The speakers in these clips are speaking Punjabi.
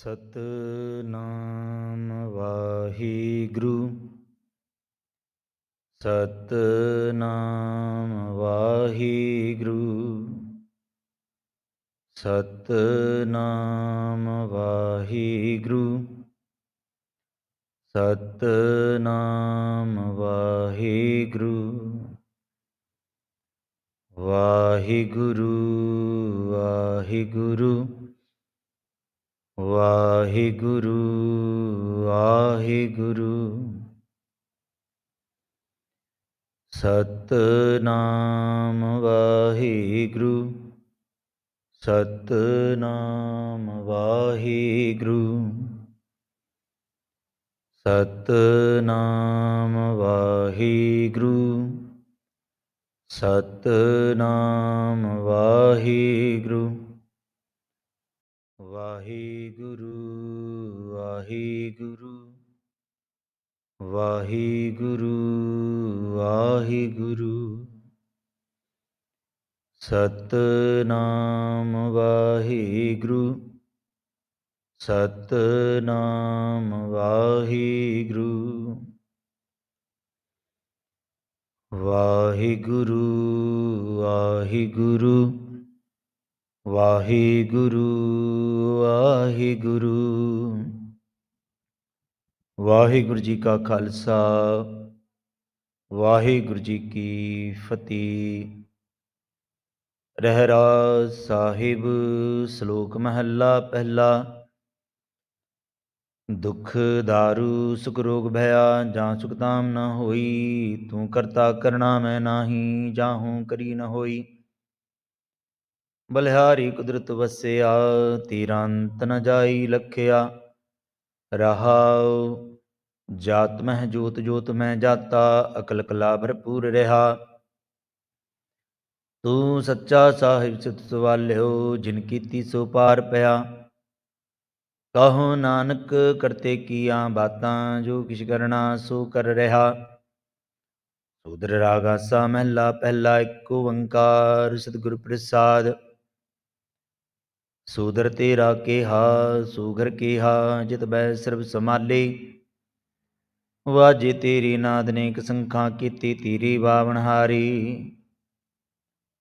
ਸਤਨਾਮ ਵਾਹਿਗੁਰੂ ਸਤਨਾਮ ਵਾਹਿਗੁਰੂ ਸਤਨਾਮ ਵਾਹਿਗੁਰੂ ਸਤਨਾਮ ਵਾਹਿਗੁਰੂ ਵਾਹਿਗੁਰੂ ਵਾਹਿਗੁਰੂ ਵਾਹਿਗੁਰੂ ਵਾਹਿਗੁਰੂ ਸਤਨਾਮ ਵਾਹਿਗੁਰੂ ਸਤਨਾਮ ਵਾਹਿਗੁਰੂ ਸਤਨਾਮ ਵਾਹਿਗੁਰੂ ਸਤਨਾਮ ਵਾਹਿਗੁਰੂ ਵਾਹਿਗੁਰੂ ਵਾਹਿਗੁਰੂ ਵਾਹਿਗੁਰੂ ਵਾਹਿਗੁਰੂ ਸਤਨਾਮ ਵਾਹਿਗੁਰੂ ਸਤਨਾਮ ਵਾਹਿਗੁਰੂ ਵਾਹਿਗੁਰੂ ਵਾਹਿਗੁਰੂ ਵਾਹਿਗੁਰੂ ਵਾਹਿਗੁਰੂ ਵਾਹਿਗੁਰੂ ਜੀ ਕਾ ਖਾਲਸਾ ਵਾਹਿਗੁਰੂ ਜੀ ਕੀ ਫਤਿਹ ਰਹਿਰਾ ਸਾਹਿਬ ਸ਼ਲੋਕ ਮਹੱਲਾ ਪਹਿਲਾ ਦੁਖ ਦਾਰੂ ਸੁਖ ਰੋਗ ਭਇਆ ਜਾਂ ਸੁਖ ਤਾਮ ਨਾ ਹੋਈ ਤੂੰ ਕਰਤਾ ਕਰਣਾ ਮੈਂ ਨਾਹੀ ਜਾਂ ਕਰੀ ਨਾ ਹੋਈ ਬਲਿਹਾਰੀ ਕੁਦਰਤ ਵਸਿਆ ਤੀਰੰਤ ਨ ਜਾਈ ਲਖਿਆ ਰਹਾਉ ਜਾਤ ਮਹਿ ਜੋਤ ਜੋਤ ਮੈਂ ਜਾਤਾ ਅਕਲ ਕਲਾ ਭਰਪੂਰ ਰਹਾ ਤੂੰ ਸੱਚਾ ਸਾਹਿਬ ਸਿਤ ਸਵਾਲਿਓ ਜਿਨ ਕੀਤੀ ਸੋ ਪਾਰ ਪਿਆ ਕਹੋ ਨਾਨਕ ਕਰਤੇ ਕੀਆਂ ਬਾਤਾਂ ਜੋ ਕਿਛ ਕਰਨਾ ਸੋ ਕਰ ਰਹਾ ਸੂਦਰ ਰਾਗਾ ਸਾ ਮਹਿਲਾ ਪਹਿਲਾ ਇੱਕ ਓੰਕਾਰ ਸਤਿਗੁਰ ਪ੍ਰਸਾਦ ਸੂਦਰ ਤੇਰਾ ਕੇਹਾ ਸੂਗਰ ਕੇਹਾ ਜਿਤ ਬੈ ਸਰਬ ਸਮਾਲੇ ਵਾਜੇ ਤੇਰੀ ਨਾਦ ਨੇਕ ਸੰਖਾ ਕੀਤੀ ਤੇਰੀ ਬਾਵਨ ਹਾਰੀ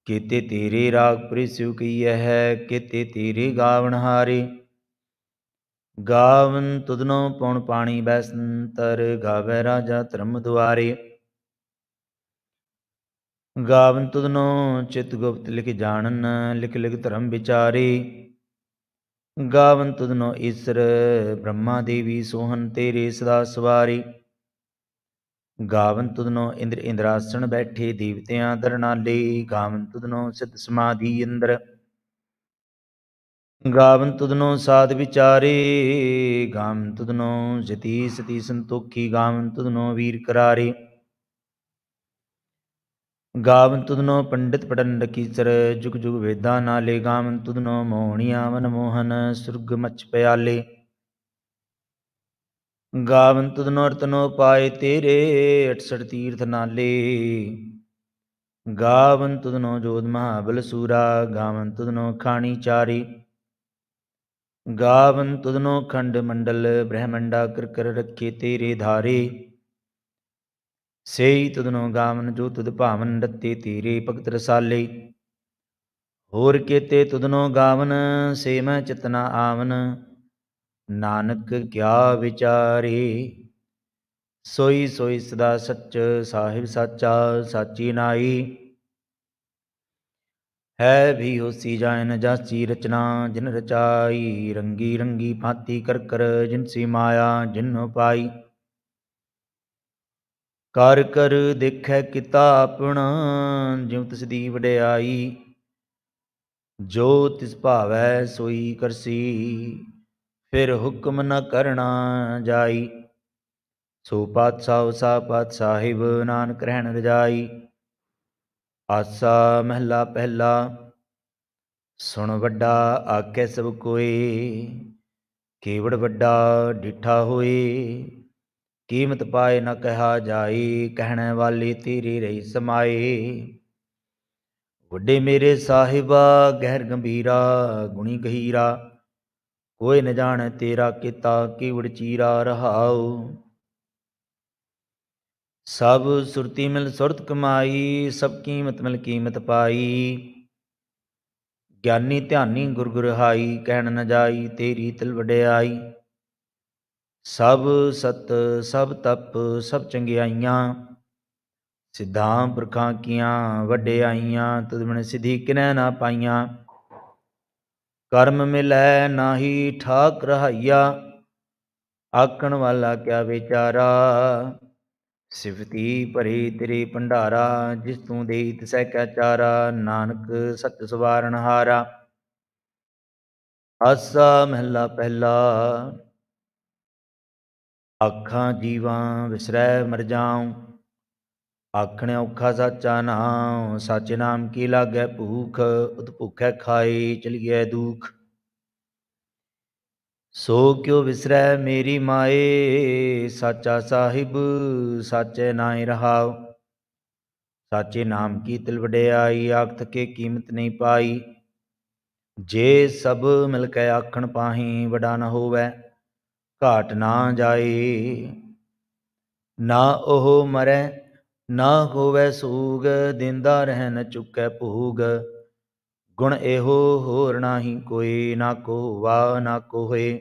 ਕੀਤੇ ਤੇਰੇ ਰਾਗ ਪ੍ਰਿਸਿਉ ਕੀ ਹੈ ਕੀਤੇ ਤੇਰੀ ਗਾਵਨ ਹਾਰੀ ਗਾਵਨ ਤੁਧਨੋ ਪਉਣ ਪਾਣੀ ਬੈਸੰਤਰ ਗਾਵੇ ਰਾਜਾ ਧਰਮ ਦੁਆਰੇ ਗਾਵਨ ਤੁਧਨੋ ਚਿਤ ਗੁਪਤ ਲਿਖ ਜਾਣਨ ਲਿਖ ਲਿਖ ਧਰਮ ਵਿਚਾਰੇ ਗਾਵਨ ਤੁਧਨੋ ਈਸ਼ਰ ਬ੍ਰਹਮਾ ਦੇਵੀ ਸੋਹਨ ਤੇਰੇ ਸਦਾ ਸਵਾਰੀ ਗਾਵਨ ਤੁਧਨੋ ਇੰਦਰ ਇੰਦਰਾਸਣ ਬੈਠੇ ਦੇਵਤਿਆਂ ਦਰਨਾਲੇ ਗਾਵਨ ਤੁਧਨੋ ਸਿਤ ਸਮਾਧੀ ਇੰਦਰ ਗਾਵਨ ਤੁਧਨੋ ਸਾਧ ਵਿਚਾਰੇ ਗਾਵਨ ਤੁਧਨੋ ਜਤੀ ਸਤੀ ਸੰਤੋਖੀ ਗਾਵਨ ਤੁਧਨੋ ਵੀਰ ਕਰਾਰੇ ਗਾਵਨ ਤੁਧਨੋ ਪੰਡਿਤ ਪੜਨ ਰਕੀਚਰ ਜੁਗ ਜੁਗ ਵੇਦਾਂ ਨਾਲੇ ਗਾਵਨ ਤੁਧਨੋ ਮੋਹਣੀਆਂ ਮਨ ਮੋਹਨ ਸੁਰਗ ਮਚ ਪਿਆਲੇ ਗਾਵਨ ਤੁਧਨੋ ਰਤਨੋ ਪਾਏ ਤੇਰੇ 68 ਤੀਰਥ ਨਾਲੇ ਗਾਵਨ ਤੁਧਨੋ ਜੋਦ ਮਹਾਬਲ ਸੂਰਾ ਗਾਵਨ ਤੁਧਨੋ ਖਾਣੀ ਚਾਰੀ ਗਾਵਨ ਤੁਧਨੋ ਖੰਡ ਮੰਡਲ ਬ੍ਰਹਮੰਡਾ ਕਰ ਕਰ ਰੱਖੇ ਤੇਰੇ ਧਾਰੇ ਸੇਈ ਤਦਨੋ ਗਾਮਨ ਜੋ ਤਦ ਭਾਵਨ ਰੱਤੇ ਤੀਰੇ ਭਗਤ ਰਸਾਲੇ ਹੋਰ ਕੀਤੇ ਤੁਦਨੋ ਗਾਵਨ ਸੇ ਮੈਂ ਚਿਤਨਾ ਆਵਨ ਨਾਨਕ ਕਿਆ ਵਿਚਾਰੇ ਸੋਈ ਸੋਈ ਸਦਾ ਸੱਚ ਸਾਹਿਬ ਸਾਚਾ ਸਾਚੀ ਨਾਈ ਹੈ ਵੀ ਹੋਸੀ ਜਾਇਨ ਜਾਸੀ ਰਚਨਾ ਜਿਨ ਰਚਾਈ ਰੰਗੀ ਰੰਗੀ ਭਾਤੀ ਕਰ ਕਰ ਜਿਨ ਸੀ ਮਾਇਆ ਜਿਨ ਪਾਈ ਕਰ ਕਰ ਦੇਖੈ ਕਿਤਾ ਆਪਣਾ ਜਿਉ ਤਿਸ ਦੀ ਵਡਿਆਈ ਜੋ ਤਿਸ ਭਾਵੈ ਸੋਈ ਕਰਸੀ ਫਿਰ ਹੁਕਮ ਨ ਕਰਣਾ ਜਾਈ ਸੋ ਪਾਤਸ਼ਾਹ ਸਾ ਪਾਤ ਸਾਹਿਬ ਨਾਨਕ ਰਹਿਣ ਰਜਾਈ ਆਸਾ ਮਹਿਲਾ ਪਹਿਲਾ ਸੁਣ ਵੱਡਾ ਆਕੇ ਸਭ ਕੋਏ ਕੇਵੜ ਵੱਡਾ ਡਿਠਾ ਹੋਏ ਕੀਮਤ ਪਾਏ ਨਾ ਕਹਾ ਜਾਈ ਕਹਿਣ ਵਾਲੀ ਤੇਰੀ ਰਹੀ ਸਮਾਈ ਵੱਡੇ ਮੇਰੇ ਸਾਹਿਬਾ ਗਹਿਰ ਗੰਭੀਰਾ ਗੁਣੀ ਗਹੀਰਾ ਕੋਈ ਨ ਜਾਣ ਤੇਰਾ ਕੀਤਾ ਕੀ ਚੀਰਾ ਰਹਾਉ ਸਭ ਸੁਰਤੀ ਮਿਲ ਸੁਰਤ ਕਮਾਈ ਸਭ ਕੀਮਤ ਮਿਲ ਕੀਮਤ ਪਾਈ ਗਿਆਨੀ ਧਿਆਨੀ ਗੁਰ ਗੁਰਹਾਈ ਕਹਿਣ ਨ ਜਾਈ ਤੇਰੀ ਤਲ ਵਡਿਆਈ ਸਭ ਸਤ ਸਭ ਤਪ ਸਭ ਚੰਗਿਆਈਆਂ ਸਿਧਾਂ ਪ੍ਰਖਾਂ ਕੀਆਂ ਆਈਆਂ ਤਦ ਬਿਨ ਸਿਧੀ ਕਿਨੈ ਨਾ ਪਾਈਆਂ ਕਰਮ ਮਿਲੈ ਨਾਹੀ ਠਾਕ ਰਹਾਈਆ ਆਕਣ ਵਾਲਾ ਕਿਆ ਵਿਚਾਰਾ ਸਿਫਤੀ ਭਰੀ ਤੇਰੀ ਭੰਡਾਰਾ ਜਿਸ ਤੂੰ ਦੇਈ ਤਸੈ ਕਿਆ ਚਾਰਾ ਨਾਨਕ ਸਤ ਸਵਾਰਨ ਹਾਰਾ ਅਸਾ ਮਹਿਲਾ ਪਹਿਲਾ ਅੱਖਾਂ ਜੀਵਾਂ ਵਿਸਰੈ ਮਰ ਜਾਉ ਆਖਣ ਔਖਾ ਸਾਚਾ ਨਾਮ ਸੱਚ ਨਾਮ ਕੀ ਲਾਗੈ ਭੂਖ ਉਤ ਭੁਖੈ ਖਾਈ ਚਲਿਐ ਦੁਖ ਸੋ ਕਿਉ ਵਿਸਰੈ ਮੇਰੀ ਮਾਏ ਸਾਚਾ ਸਾਹਿਬ ਸਾਚੇ ਨਾਹੀ ਰਹਾਉ ਸਾਚੇ ਨਾਮ ਕੀ ਤਿਲ ਵਡਿਆਈ ਆਖਤ ਕੇ ਕੀਮਤ ਨਹੀਂ ਪਾਈ ਜੇ ਸਭ ਮਿਲ ਕੇ ਆਖਣ ਪਾਹੀ ਵਡਾ ਨ ਹੋਵੇ ਘਾਟ ਨਾ ਜਾਏ ਨਾ ਉਹ ਮਰੈ ਨਾ ਹੋਵੇ ਸੂਗ ਦਿੰਦਾ ਰਹਿ ਚੁੱਕੈ ਭੂਗ ਗੁਣ ਇਹੋ ਹੋਰ ਨਾਹੀ ਕੋਈ ਨਾ ਕੋ ਵਾ ਨਾ ਕੋਹੇ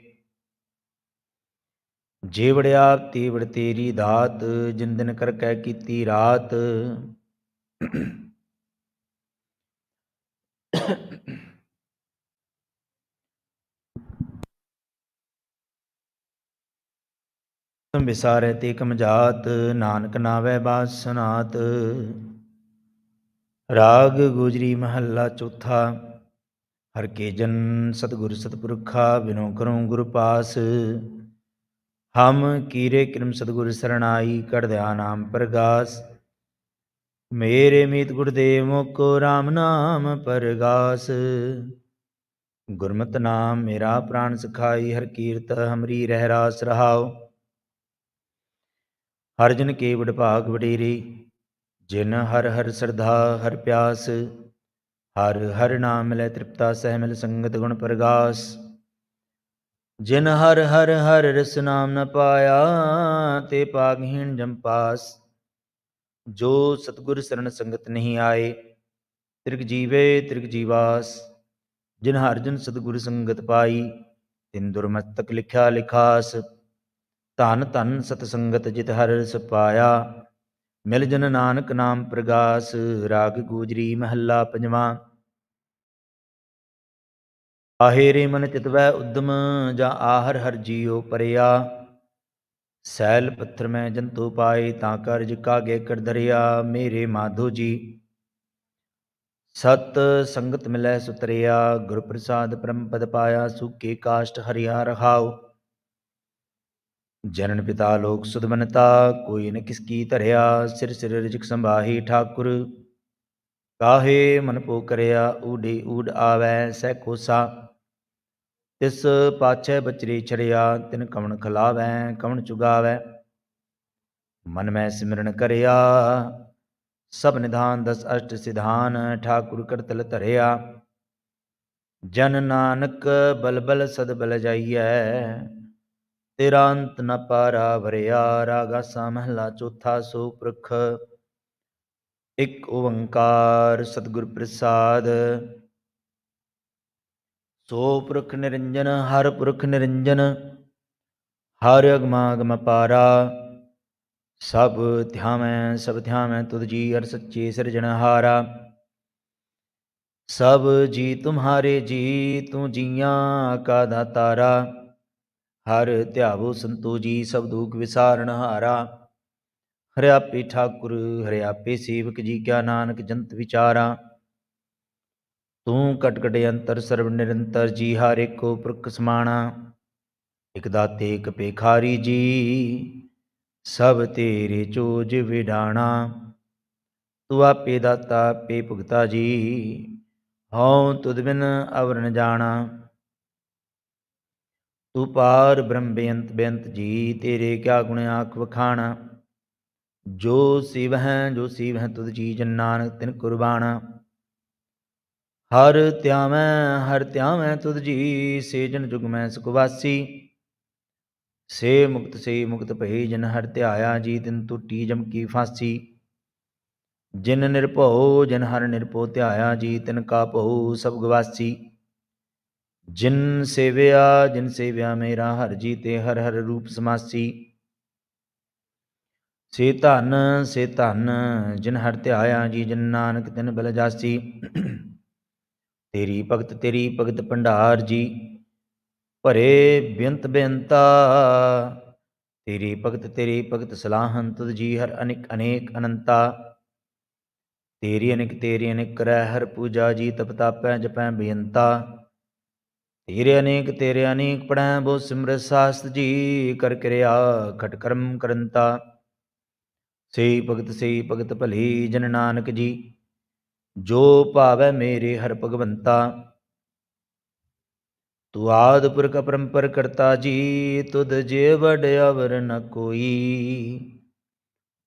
ਜੀਵੜਿਆ ਤੀਵੜ ਤੇਰੀ ਦਾਤ ਜਿੰਦਨ ਕਰ ਕਹਿ ਕੀਤੀ ਰਾਤ ਵਿਸਾਰੈ ਤੇ ਕਮਜਾਤ ਨਾਨਕ ਨਾਵੇ ਬਾਸ ਸੁਨਾਤ ਰਾਗ ਗੁਜਰੀ ਮਹੱਲਾ ਚੌਥਾ ਹਰ ਕੇ ਜਨ ਸਤਗੁਰ ਸਤਪੁਰਖਾ ਬਿਨੋ ਕਰਉ ਗੁਰ ਪਾਸ ਹਮ ਕੀਰੇ ਕਿਰਮ ਸਤਗੁਰ ਸਰਣਾਈ ਕੜ ਦਿਆ ਨਾਮ ਪ੍ਰਗਾਸ ਮੇਰੇ ਮੀਤ ਗੁਰਦੇਵ ਮੁਕੋ ਰਾਮ ਨਾਮ ਪ੍ਰਗਾਸ ਗੁਰਮਤਿ ਨਾਮ ਮੇਰਾ ਪ੍ਰਾਨ ਸਖਾਈ ਹਰ ਕੀਰਤ ਹਮਰੀ ਰਹਿ ਰਾਸ ਰਹਾਓ ਹਰ ਜਨ ਕੇ ਭਾਗ ਵਡੇਰੀ ਜਿਨ ਹਰ ਹਰ ਸਰਧਾ ਹਰ ਪਿਆਸ ਹਰ ਹਰ ਨਾਮ ਲੈ ਤ੍ਰਿਪਤਾ ਮਿਲ ਸੰਗਤ ਗੁਣ ਪ੍ਰਗਾਸ ਜਿਨ ਹਰ ਹਰ ਹਰ ਰਸ ਨਾਮ ਨ ਪਾਇਆ ਤੇ ਪਾਗਹੀਣ ਜੰਪਾਸ ਜੋ ਸਤਗੁਰ ਸਰਣ ਸੰਗਤ ਨਹੀਂ ਆਏ ਤ੍ਰਿਗ ਜੀਵੇ ਤ੍ਰਿਗ ਜੀਵਾਸ ਜਿਨ ਹਰ ਜਨ ਸਤਗੁਰ ਸੰਗਤ ਪਾਈ ਤਿੰਦੁਰ ਮਸਤਕ ਲਿਖਿਆ ਲਿਖਾਸ ਧਨ ਧਨ ਸਤ ਸੰਗਤ ਜਿਤ ਹਰਿ ਰਸ ਪਾਇਆ ਮਿਲ ਜਨ ਨਾਨਕ ਨਾਮ ਪ੍ਰਗਾਸ ਰਾਗ ਗੂਜਰੀ ਮਹੱਲਾ ਪੰਜਵਾਂ ਆਹੇਰੇ ਮਨ ਚਿਤਵੈ ਉਦਮ ਜਾਂ ਆਹਰ ਹਰ ਜੀਉ ਪਰਿਆ ਸੈਲ ਪੱਥਰ ਮੈਂ ਜੰਤੂ ਪਾਏ ਤਾਂ ਕਰਜ ਕਾਗੇ ਕਰ ਦਰਿਆ ਮੇਰੇ ਮਾਧੋ ਜੀ ਸਤ ਸੰਗਤ ਮਿਲੈ ਸੁਤਰਿਆ ਗੁਰ ਪ੍ਰਸਾਦ ਪਰਮ ਪਦ ਪਾਇਆ ਸੁਕੇ ਕਾਸ਼ਟ ਹਰਿਆ ਰਹਾਓ ਜਨਨ ਪਿਤਾ ਲੋਕ ਸੁਧਮਨਤਾ ਕੋਈ ਨ ਕਿਸ ਕੀ ਧਰਿਆ ਸਿਰ ਸਿਰ ਰਿਜਕ ਸੰਭਾਹੀ ਠਾਕੁਰ ਕਾਹੇ ਮਨ ਪੋ ਕਰਿਆ ਊਡੇ ਊੜ ਆਵੈ ਸਹਿ ਕੋਸਾ ਤਿਸ ਪਾਛੇ ਬਚਰੀ ਛੜਿਆ ਤਿਨ ਕਵਣ ਖਲਾਵੈ ਕਵਣ ਚੁਗਾਵੈ ਮਨ ਮੈਂ ਸਿਮਰਨ ਕਰਿਆ ਸਭ ਨਿਧਾਨ ਦਸ ਅਸ਼ਟ ਸਿਧਾਨ ਠਾਕੁਰ ਕਰਤਲ ਧਰਿਆ ਜਨ ਨਾਨਕ ਬਲਬਲ ਸਦ ਬਲ ਜਾਈਐ ਤੇਰਾ ਅੰਤ ਨ ਪਾਰਾ ਵਰਿਆ ਰਾਗਾ ਸਾ ਮਹਲਾ ਚੌਥਾ ਸੋ ਪ੍ਰਖ ਓੰਕਾਰ ਸਤਿਗੁਰ ਪ੍ਰਸਾਦ ਸੋ ਪ੍ਰਖ ਨਿਰੰਜਨ ਹਰ ਪ੍ਰਖ ਨਿਰੰਜਨ ਹਰ ਅਗਮਾਗਮ ਪਾਰਾ ਸਭ ਧਿਆਵੇਂ ਸਭ ਧਿਆਵੇਂ ਤੁਧ ਜੀ ਅਰ ਸੱਚੇ ਸਿਰਜਣਹਾਰਾ ਸਭ ਜੀ ਤੁਮਾਰੇ ਜੀ ਤੂੰ ਜੀਆਂ ਕਾ ਦਾਤਾਰਾ ਹਰ ਧਿਆਵੋ ਸੰਤੋ ਜੀ ਸਭ ਦੁਖ ਵਿਸਾਰਨ ਹਾਰਾ ਹਰਿਆਪੇ ਠਾਕੁਰ ਹਰਿਆਪੇ ਸੇਵਕ ਜੀ ਕਿਆ ਨਾਨਕ ਜੰਤ ਵਿਚਾਰਾ ਤੂੰ ਕਟਕਟ ਅੰਤਰ ਸਰਬ ਨਿਰੰਤਰ ਜੀ ਹਰ ਇੱਕੋ ਪ੍ਰਕ ਸਮਾਣਾ ਇਕ ਦਾਤੇ ਇਕ ਪੇਖਾਰੀ ਜੀ ਸਭ ਤੇਰੇ ਚੋਜ ਵਿਡਾਣਾ ਤੂੰ ਆਪੇ ਦਾਤਾ ਪੇ ਭੁਗਤਾ ਜੀ ਹਉ ਤੁਧ ਬਿਨ ਅਵਰਨ ਜਾਣਾ ਤੂੰ ਪਾਰ ਬ੍ਰਹਮ ਬੇਅੰਤ ਬੇਅੰਤ ਜੀ ਤੇਰੇ ਕਿਆ ਗੁਣ ਆਖ ਵਖਾਣਾ ਜੋ ਸਿਵ ਹੈ ਜੋ ਸਿਵ ਹੈ ਤੁਧ ਜੀ ਜਨ ਨਾਨਕ ਤਿਨ ਕੁਰਬਾਨਾ ਹਰ ਤਿਆਵੈ ਹਰ ਤਿਆਵੈ ਤੁਧ ਜੀ ਸੇ ਜਨ ਜੁਗ ਮੈਂ ਸੁਖਵਾਸੀ ਸੇ ਮੁਕਤ ਸੇ ਮੁਕਤ ਭਈ ਜਨ ਹਰ ਧਿਆਇਆ ਜੀ ਤਿਨ ਟੁੱਟੀ ਜਮ ਕੀ ਫਾਸੀ ਜਿਨ ਨਿਰਭਉ ਜਨ ਹਰ ਨਿਰਭਉ ਧਿਆਇਆ ਜੀ ਤਿਨ ਕਾ ਭਉ ਸਭ ਗਵਾਸੀ ਜਿਨ ਸੇਵਿਆ ਜਿਨ ਸੇਵਿਆ ਮੇਰਾ ਹਰ ਜੀ ਤੇ ਹਰ ਹਰ ਰੂਪ ਸਮਾਸੀ ਸੇ ਧਨ ਸੇ ਧਨ ਜਿਨ ਹਰ ਧਿਆਇਆ ਜੀ ਜਿਨ ਨਾਨਕ ਤਿਨ ਬਲ ਜਾਸੀ ਤੇਰੀ ਭਗਤ ਤੇਰੀ ਭਗਤ ਭੰਡਾਰ ਜੀ ਭਰੇ ਬਿੰਤ ਬਿੰਤਾ ਤੇਰੀ ਭਗਤ ਤੇਰੀ ਭਗਤ ਸਲਾਹਨ ਤੁਧ ਜੀ ਹਰ ਅਨੇਕ ਅਨੇਕ ਅਨੰਤਾ ਤੇਰੀ ਅਨੇਕ ਤੇਰੀ ਅਨੇਕ ਕਰੈ ਹਰ ਪੂਜਾ ਜੀ ਤਪ ਤਾਪੈ ਜਪੈ ਬਿੰਤਾ ਧੀਰੇ ਅਨੇਕ ਤੇਰੇ ਅਨੇਕ ਪੜੈ ਬੋ ਸਿਮਰਤ ਸਾਸਤ ਜੀ ਕਰ ਕਰਿਆ ਘਟ ਕਰਮ ਕਰੰਤਾ ਸਈ ਭਗਤ ਸਈ ਭਗਤ ਭਲੀ ਜਨ ਨਾਨਕ ਜੀ ਜੋ ਭਾਵੈ ਮੇਰੇ ਹਰ ਭਗਵੰਤਾ ਤੂ ਆਦ ਪੁਰਖ ਪਰੰਪਰ ਕਰਤਾ ਜੀ ਤੁਧ ਜੇ ਵਡ ਅਵਰ ਨ ਕੋਈ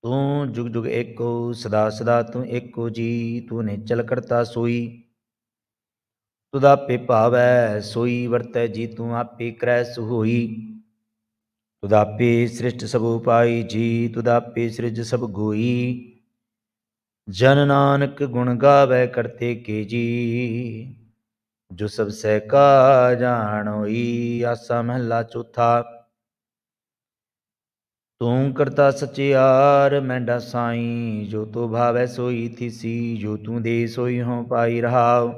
ਤੂੰ ਜੁਗ ਜੁਗ ਏਕੋ ਸਦਾ ਸਦਾ ਤੂੰ ਏਕੋ ਜੀ ਤੂੰ ਨੇ ਚਲ ਕਰਤਾ ਸੋਈ ਤੁਦਾ ਪੇ ਭਾਵੈ ਸੋਈ ਵਰਤੈ ਜੀ ਤੂੰ ਆਪੇ ਕਰੈ ਸੁਹੋਈ ਤੁਦਾ ਪੇ ਸ੍ਰਿਸ਼ਟ ਸਭ ਉਪਾਈ ਜੀ ਤੁਦਾ ਪੇ ਸ੍ਰਿਜ ਸਭ ਗੋਈ ਜਨ ਨਾਨਕ ਗੁਣ ਗਾਵੇ ਕਰਤੇ ਕੇ ਜੀ ਜੋ ਸਭ ਸਹਿ ਕਾ ਜਾਣੋਈ ਆਸਾ ਮਹਿਲਾ ਚੌਥਾ ਤੂੰ ਕਰਤਾ ਸਚਿਆਰ ਮੈਂਡਾ ਸਾਈ ਜੋ ਤੋ ਭਾਵੈ ਸੋਈ ਥੀਸੀ ਜੋ ਤੂੰ ਦੇ ਸੋਈ ਹੋ ਪਾਈ ਰਹਾਓ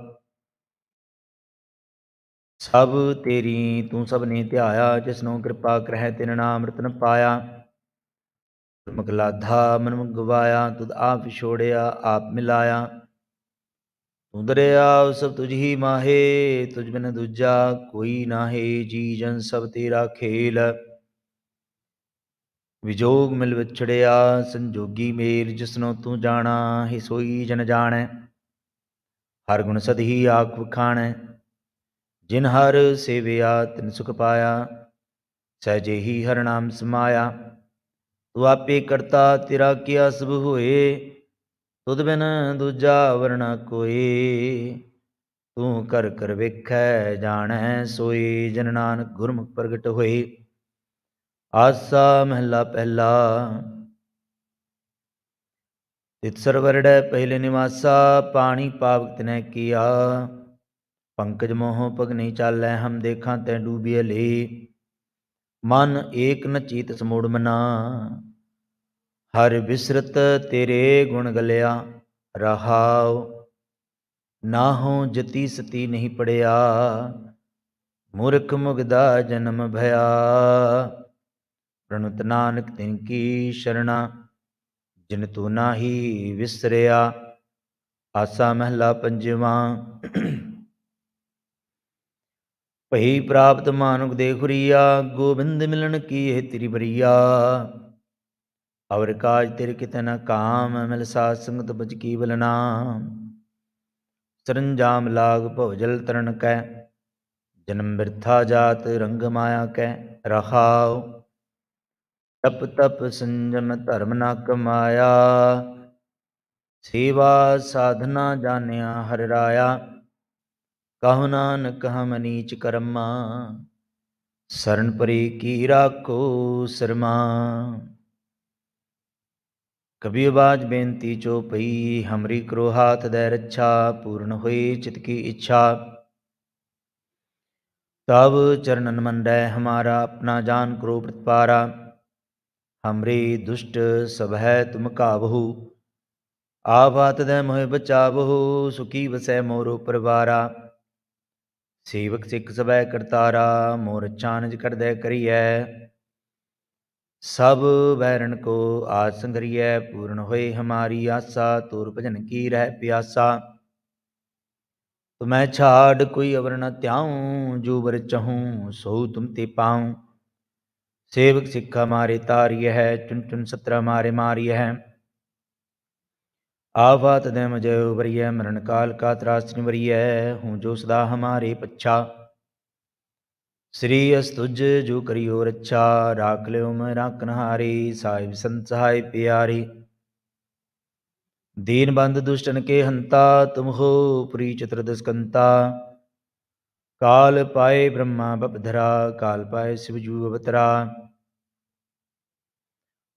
ਸਭ ਤੇਰੀ ਤੂੰ ਸਭ ਨੇ ਧਿਆਇਆ ਨੂੰ ਕਿਰਪਾ ਕਰਹਿ ਤਿਨ ਨਾਮ ਰਤਨ ਪਾਇਆ ਮਗਲਾਧਾ ਮਨ ਮੰਗਵਾਇਆ ਤੁਦ ਆਪ ਛੋੜਿਆ ਆਪ ਮਿਲਾਇਆ ਤੂੰ ਦਰਿਆ ਸਭ ਤੁਝ ਹੀ ਮਾਹੇ ਤੁਝ ਬਿਨ ਦੂਜਾ ਕੋਈ ਨਾਹੀ ਜੀ ਜਨ ਸਭ ਤੇਰਾ ਖੇਲ ਵਿਜੋਗ ਮਿਲ ਵਿਛੜਿਆ ਸੰਜੋਗੀ ਮੇਲ ਜਿਸਨੋਂ ਤੂੰ ਜਾਣਾ ਹੀ ਸੋਈ ਜਨ ਜਾਣੈ ਹਰ ਗੁਣ ਸਦਹੀ ਆਖ ਵਖਾਣੈ ਜਿਨ ਹਰ ਸੇਵਿਆ ਤਿਨ ਸੁਖ ਪਾਇਆ ਸਹਿਜੇ ਹੀ ਹਰ ਨਾਮ ਸਮਾਇਆ ਤੂੰ ਆਪੇ ਕਰਤਾ ਤੇਰਾ ਕੀਆ ਸਭ ਹੋਏ ਤੁਧ ਬਿਨ ਦੂਜਾ ਵਰਣਾ ਕੋਈ ਤੂੰ ਕਰ ਕਰ ਵੇਖੈ ਜਾਣੈ ਸੋਈ ਜਨ ਨਾਨਕ ਗੁਰਮੁਖ ਪ੍ਰਗਟ ਹੋਏ ਆਸਾ ਮਹਿਲਾ ਪਹਿਲਾ ਇਤ ਸਰਵਰੜੈ ਪਹਿਲੇ ਨਿਵਾਸਾ ਪਾਣੀ ਪਾਵਕ ਤਨੇ ਕੀਆ ਪੰਕਜ ਮੋਹ ਨਹੀਂ ਚਾਲੈ ਹਮ ਦੇਖਾਂ ਤੈ ਡੂਬਿਏ ਲੇ ਮਨ ਏਕ ਨ ਚੀਤ ਸਮੂੜ ਮਨਾ ਹਰ ਵਿਸਰਤ ਤੇਰੇ ਗੁਣ ਗਲਿਆ ਰਹਾਉ ਨਾ ਹੋ ਜਤੀ ਸਤੀ ਨਹੀਂ ਪੜਿਆ ਮੂਰਖ ਮੁਗਦਾ ਜਨਮ ਭਇਆ ਪ੍ਰਣਤ ਨਾਨਕ ਤਿਨ ਕੀ ਸ਼ਰਣਾ ਜਿਨ ਤੂੰ ਨਾਹੀ ਵਿਸਰਿਆ ਆਸਾ ਮਹਿਲਾ ਪੰਜਵਾ ਭਈ ਪ੍ਰਾਪਤ ਮਾਨੁਕ ਦੇਖੁਰੀਆ ਗੋਬਿੰਦ ਮਿਲਣ ਕੀ ਇਹ ਤੇਰੀ ਬਰੀਆ ਅਵਰ ਕਾਜ ਤੇਰੇ ਕਿਤੇ ਨਾ ਕਾਮ ਮਿਲ ਸਾਧ ਸੰਗਤ ਬਚ ਕੀ ਬਲਨਾ ਸਰੰਜਾਮ ਲਾਗ ਭਵਜਲ ਤਰਨ ਕੈ ਜਨਮ ਮਿਰਥਾ ਜਾਤ ਰੰਗ ਮਾਇਆ ਕੈ ਰਹਾਉ ਤਪ ਤਪ ਸੰਜਮ ਧਰਮ ਨਾ ਕਮਾਇਆ ਸੇਵਾ ਸਾਧਨਾ ਜਾਣਿਆ ਹਰ ਰਾਇਆ ਕਾਹੂ ਨਾਨਕ ਹਮ नीच ਕਰਮਾ शरण परी की राखो शर्मा कभी आवाज बेनती चौपई हमरी करो हाथ दय रक्षा पूर्ण हुई चित की इच्छा तब चरणन मन रह हमारा अपना जान करो प्रतपारा हमरे दुष्ट सब है तुम काबहु आभात दय मोह बहु सुखी बसै मोरो परवारा सेवक सिख सबै करतारा मोर चानज कर दे करिय सब बैरन को आस करिय पूर्ण होए हमारी आसा तुर भजन की रह प्यासा तुम्हें छाड़ कोई अवर न त्याऊं जो बर सो तुम ते पाऊं सेवक सिख हमारे तारिय है चुन चुन सत्र हमारे मारिय है ਆਵਤ ਦੇਮ ਜਯੋ ਬਰੀਐ ਮਰਨ ਕਾਲ ਕਾ ਤ੍ਰਾਸਨ ਬਰੀਐ ਹੂੰ ਜੋ ਸਦਾ ਹਮਾਰੇ ਪੱਛਾ ਸ੍ਰੀ ਅਸਤੁਜ ਜੋ ਕਰਿਓ ਰੱਛਾ ਰਾਖ ਲਿਓ ਮੈਂ ਰਾਖਨ ਹਾਰੀ ਸਾਹਿਬ ਸੰਤ ਸਹਾਇ ਪਿਆਰੀ ਦੀਨ ਬੰਦ ਦੁਸ਼ਟਨ ਕੇ ਹੰਤਾ ਤੁਮ ਹੋ ਪ੍ਰੀ ਚਤਰ ਦਸਕੰਤਾ ਕਾਲ ਪਾਏ ਬ੍ਰਹਮਾ ਬਪਧਰਾ ਕਾਲ ਪਾਏ ਸਿਵ ਜੂ ਅਵਤਰਾ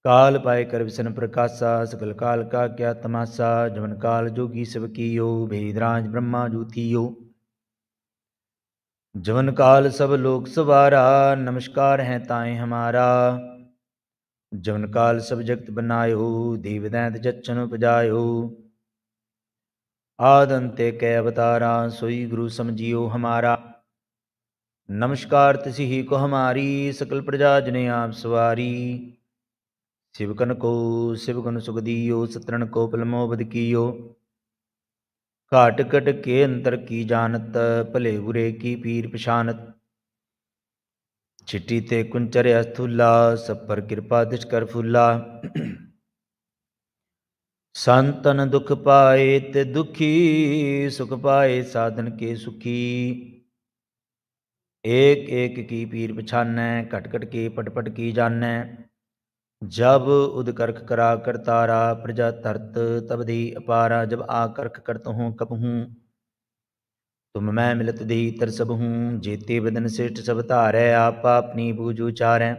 काल पाए कर विसन प्रकाशा सकल काल का क्या तमाशा जमन काल जोगी सबकी यो भेदराज ब्रह्मा ज्योति यो जवन काल सब लोक सवारा नमस्कार है ताए हमारा जवन काल सब जगत बनायो देवदैंत जचन उपजायो आदंते कै अवतारा सोई गुरु समझियो हमारा नमस्कार तसी को हमारी सकल प्रजा जने आप सवारी ਸਿਵਕਨ ਕੋ ਸਿਵਗਨ ਸੁਗਦੀਓ ਸਤਰਣ ਕੋ ਪਲਮੋ ਬਦਕੀਓ ਘਾਟ ਕਟ ਕੇ ਅੰਤਰ ਕੀ ਜਾਣਤ ਭਲੇ ਬੁਰੇ ਕੀ ਪੀਰ ਪਛਾਨਤ ਚਿੱਟੀ ਤੇ ਕੁੰਚਰ ਅਸਥੁਲਾ ਸਭ ਪਰ ਕਿਰਪਾ ਦਿਸ਼ ਕਰ ਫੁੱਲਾ ਸੰਤਨ ਦੁਖ ਪਾਏ ਤੇ ਦੁਖੀ ਸੁਖ ਪਾਏ ਸਾਧਨ ਕੇ ਸੁਖੀ ਏਕ ਏਕ ਕੀ ਪੀਰ ਪਛਾਨੈ ਘਟ ਘਟ ਕੇ ਪਟ ਪਟ ਕੀ ਜਾਣੈ ਜਬ ਉਦਕਰਖ ਕਰਾ ਕਰਤਾਰਾ ਪ੍ਰਜਾ ਤਰਤ ਤਬ ਦੀ ਅਪਾਰਾ ਜਬ ਆਕਰਖ ਕਰਤ ਹੂੰ ਕਬ ਹੂੰ ਤੁਮ ਮੈਂ ਮਿਲਤ ਦੀ ਤਰਸਬ ਹੂੰ ਜੀਤੇ ਬਦਨ ਸਿਰਟ ਸਭ ਧਾਰੈ ਆਪ ਆਪਨੀ ਬੂਜੂ ਚਾਰੈ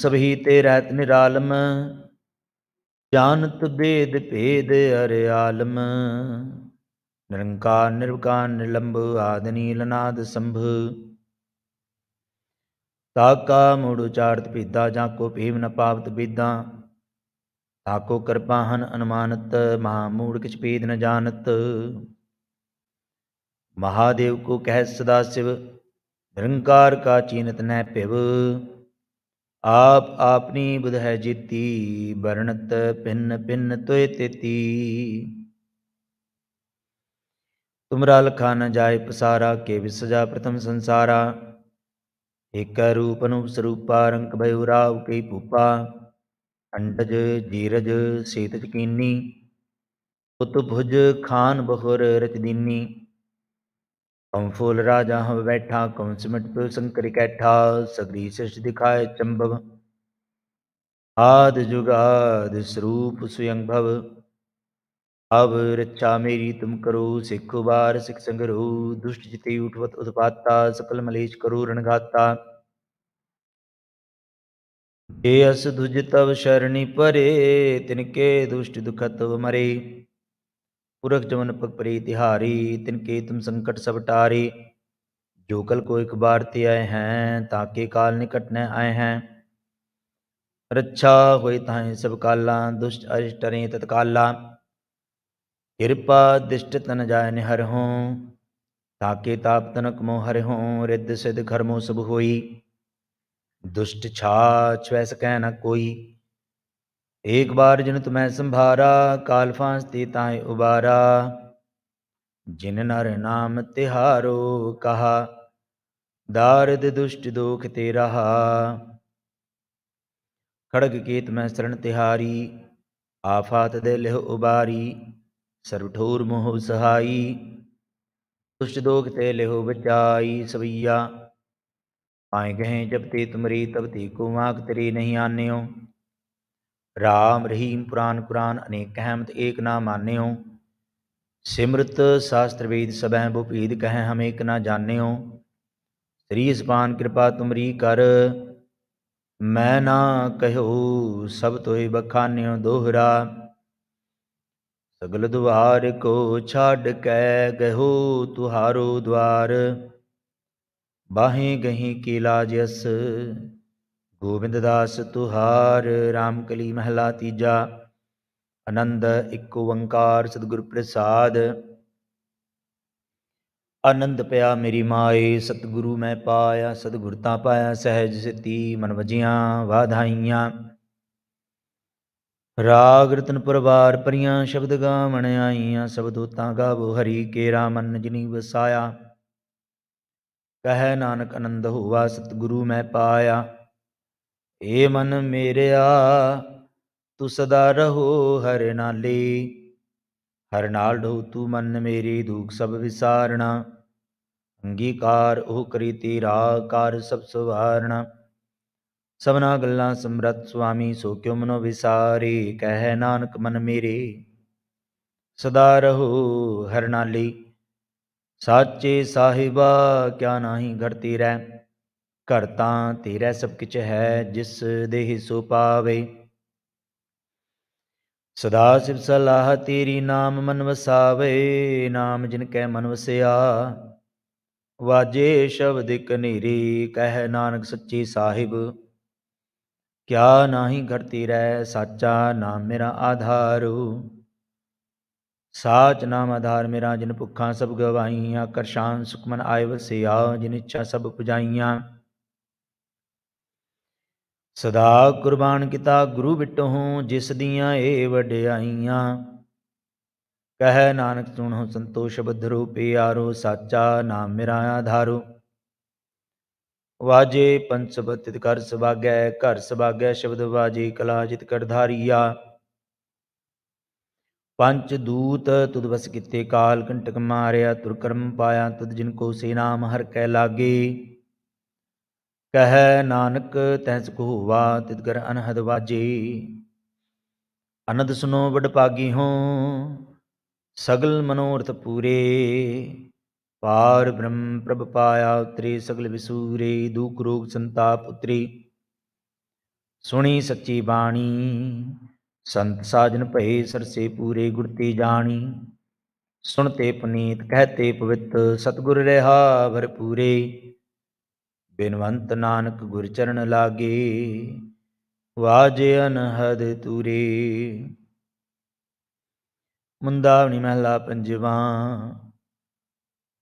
ਸਭ ਹੀ ਤੇ ਰਤ ਨਿਰਾਲਮ ਜਾਨਤ ਬੇਦ ਭੇਦ ਅਰ ਆਲਮ ਨਿਰੰਕਾਰ ਨਿਰਵਕਾਰ ਨਿਲੰਬ ਆਦਨੀ ਲਨਾਦ ਸੰਭ ਤਾਕਾ ਮੂੜ ਉਚਾਰਤ ਭੇਦਾ ਜਾਂ ਕੋ ਭੀਮ ਨ ਪਾਵਤ ਬੀਦਾ ਤਾਕੋ ਕਿਰਪਾ ਹਨ ਅਨੁਮਾਨਤ ਮਹਾ ਮੂੜ ਕਿਛ ਪੀਦ ਨ ਜਾਣਤ ਮਹਾਦੇਵ ਕੋ ਕਹਿ ਸਦਾ ਸਿਵ ਨਿਰੰਕਾਰ ਕਾ ਚੀਨਤ ਨਹਿ ਭਿਵ ਆਪ ਆਪਨੀ ਬੁਧ ਹੈ ਜੀਤੀ ਵਰਣਤ ਪਿੰਨ ਪਿੰਨ ਤੋਇ ਤੇਤੀ ਤੁਮਰਾ ਲਖਾ ਨ ਜਾਏ ਪਸਾਰਾ ਕੇ ਵਿਸਜਾ ਪ੍ਰਥਮ ਸੰਸਾਰਾ एक रूपनुप स्वरूपारंक भयुराव पुपा अंडज जीरज शीतज कीनी पुतभुज खान बहुर रचदीनी कंफूल राजा हम बैठा कंस पे शंकर कैठा सगरी शिष दिखाए चंबव आद जुगाद स्वरूप स्वयं भव अब रचा मेरी तुम करो सिख बार सिख संगरो दुष्ट जिते उठवत उत्पाता सकल मलेश करो रणघाता ये अस दुज तब शरणि परे तिनके दुष्ट दुखत मरे पुरख जमन पग परे तिहारी तिनके तुम संकट सब टारे जो कल को एक बार ते आए हैं ताके काल निकट न आए हैं रक्षा हुए ताहें सब काला दुष्ट अरिष्ट तत्काला ਕਿਰਪਾ ਦਿਸ਼ਟ ਤਨ ਜਾਇ ਨਿਹਰ ਹੋਂ ਤਾਕੇ ਤਾਪ ਤਨਕ ਮੋ ਹਰਿ ਹੋਂ ਰਿੱਧ ਸਿਧ ਮੋ ਸਭ ਹੋਈ ਦੁਸ਼ਟ ਛਾ ਛਵੈਸ ਕਹਿ ਨ ਕੋਈ ਏਕ ਬਾਰ ਜਿਨ ਤੁਮੈ ਸੰਭਾਰਾ ਕਾਲ ਫਾਂਸ ਤੇ ਤਾਏ ਉਬਾਰਾ ਜਿਨ ਨਰ ਨਾਮ ਤਿਹਾਰੋ ਕਹਾ ਦਾਰਦ ਦੁਸ਼ਟ ਦੋਖ ਤੇ ਰਹਾ ਖੜਗ ਕੀਤ ਮੈਂ ਸਰਣ ਤਿਹਾਰੀ ਆਫਾਤ ਦੇ ਲਿਹ ਉਬਾਰੀ सर्वठोर मोह सहाई दुष्ट दोख ते लेहो बचाई सवैया आए कहें जब ते तुमरी तब ते को तेरे नहीं आने हो राम रहीम पुराण कुरान अनेक कहमत एक ना माने हो सिमरत शास्त्र वेद सब भूपेद कह हम एक ना जाने हो श्री सपान कृपा तुमरी कर मैं ना कहो सब तोय बखान्यो दोहरा ਸਗਲ ਦੁਆਰ ਕੋ ਛੱਡ ਕੇ ਗਹੋ ਤੁਹਾਰੋ ਦਵਾਰ ਬਾਹੇ ਗਹੀ ਕੀ ਅਸ ਗੋਬਿੰਦ ਦਾਸ ਤੁਹਾਰ ਰਾਮਕਲੀ ਮਹਲਾ ਤੀਜਾ ਆਨੰਦ ਇੱਕ ਓੰਕਾਰ ਸਤਿਗੁਰ ਪ੍ਰਸਾਦ ਆਨੰਦ ਪਿਆ ਮੇਰੀ ਮਾਏ ਸਤਿਗੁਰੂ ਮੈਂ ਪਾਇਆ ਸਤਿਗੁਰ ਤਾਂ ਪਾਇਆ ਸਹਿਜ ਸਿੱਤੀ ਮਨ ਵਜੀਆਂ ਵਾਧਾਈਆਂ ਰਾਗ ਰਤਨ ਪਰਵਾਰ ਪਰੀਆਂ ਸ਼ਬਦ ਗਾਵਣ ਆਈਆਂ ਸਬਦੋ ਤਾਂ ਗਾਵੋ ਹਰੀ ਕੇ ਰਾਮਨ ਜਿਨੀ ਵਸਾਇਆ ਕਹੈ ਨਾਨਕ ਅਨੰਦ ਹੋਵਾ ਸਤਿਗੁਰੂ ਮੈਂ ਪਾਇਆ ਏ ਮਨ ਮੇਰਿਆ ਤੂੰ ਸਦਾ ਰਹੋ ਹਰ ਨਾਲੇ ਹਰ ਨਾਲ ਢੋ ਤੂੰ ਮਨ ਮੇਰੀ ਦੁਖ ਸਭ ਵਿਸਾਰਣਾ ਅੰਗੀਕਾਰ ਉਹ ਕਰੀਤੀ ਕਾਰ ਸਭ ਸੁਵਾਰਣਾ ਸਭਨਾ ਗੱਲਾਂ ਸਮਰਤ ਸੁਆਮੀ ਸੋ ਕਿਉ ਮਨੋ ਵਿਸਾਰੀ ਕਹਿ ਨਾਨਕ ਮਨ ਮੇਰੇ ਸਦਾ ਰਹੋ ਹਰਨਾਲੀ ਸਾਚੇ ਸਾਹਿਬਾ ਕਿਆ ਨਾਹੀ ਘਰਤੀ ਰਹਿ ਘਰ ਤਾਂ ਤੇਰਾ ਸਭ ਕਿਛ ਹੈ ਜਿਸ ਦੇਹ ਸੋ ਪਾਵੇ ਸਦਾ ਸਿਵ ਸਲਾਹ ਤੇਰੀ ਨਾਮ ਮਨ ਵਸਾਵੇ ਨਾਮ ਜਿਨ ਕੈ ਮਨ ਵਸਿਆ ਵਾਜੇ ਸ਼ਬਦ ਕਨੀਰੀ ਕਹਿ ਨਾਨਕ ਸੱਚੇ ਸਾਹਿਬ ਕਿਆ ਨਾਹੀ ਘਟਤੀ ਰਹਿ ਸਾਚਾ ਨਾਮ ਮੇਰਾ ਆਧਾਰੂ ਸਾਚ ਨਾਮ ਆਧਾਰ ਮੇਰਾ ਜਿਨ ਭੁੱਖਾਂ ਸਭ ਗਵਾਈਆਂ ਕਰਸ਼ਾਨ ਸੁਖਮਨ ਆਇ ਵਸਿਆ ਜਿਨ ਇੱਛਾ ਸਭ ਪੁਜਾਈਆਂ ਸਦਾ ਕੁਰਬਾਨ ਕੀਤਾ ਗੁਰੂ ਬਿਟਹੋਂ ਜਿਸ ਦੀਆਂ ਏ ਵਡਿਆਈਆਂ ਕਹਿ ਨਾਨਕ ਹੋ ਸੰਤੋਸ਼ ਬਧ ਰੂਪੇ ਆਰੋ ਸਾਚਾ ਨਾਮ ਮੇਰਾ ਆਧਾਰੂ ਵਾਜੇ ਪੰਚਵਤਿਤ ਕਰ ਸਭਾਗੈ ਘਰ ਸਭਾਗੈ ਸ਼ਬਦ ਕਲਾ ਜਿਤ ਕਰਧਾਰੀਆ ਪੰਚ ਦੂਤ ਤੁਧ ਬਸ ਕੀਤੇ ਕਾਲ ਕੰਟਕ ਮਾਰਿਆ ਤੁਰ ਕਰਮ ਪਾਇਆ ਤੁਧ ਜਿਨ ਕੋ ਸੇ ਨਾਮ ਹਰ ਕੈ ਲਾਗੇ ਕਹੈ ਨਾਨਕ ਤਹਿਸ ਕੋ ਹੋਵਾ ਤਿਤ ਕਰ ਅਨਹਦ ਵਾਜੇ ਅਨੰਦ ਸੁਨੋ ਵਡ ਪਾਗੀ ਹੋ ਸਗਲ ਮਨੋਰਥ ਪੂਰੇ ਪਾਰ ਬ੍ਰਹਮ ਪ੍ਰਭ ਪਾਇਆ ਉਤਰੀ ਸਗਲ ਵਿਸੂਰੇ ਦੁਖ ਰੋਗ ਸੰਤਾਪ ਉਤਰੀ ਸੁਣੀ ਸੱਚੀ ਬਾਣੀ ਸੰਤ ਸਾਜਨ ਭਏ ਸਰਸੇ ਪੂਰੇ ਗੁਰਤੀ ਜਾਣੀ ਸੁਣਤੇ ਪੁਨੀਤ ਕਹਤੇ ਪਵਿੱਤ ਸਤਗੁਰ ਰਹਾ ਭਰਪੂਰੇ ਬਿਨਵੰਤ ਨਾਨਕ ਗੁਰ ਚਰਨ ਲਾਗੇ ਵਾਜੇ ਅਨਹਦ ਤੂਰੇ ਮੁੰਦਾਵਣੀ ਮਹਿਲਾ ਪੰਜਵਾ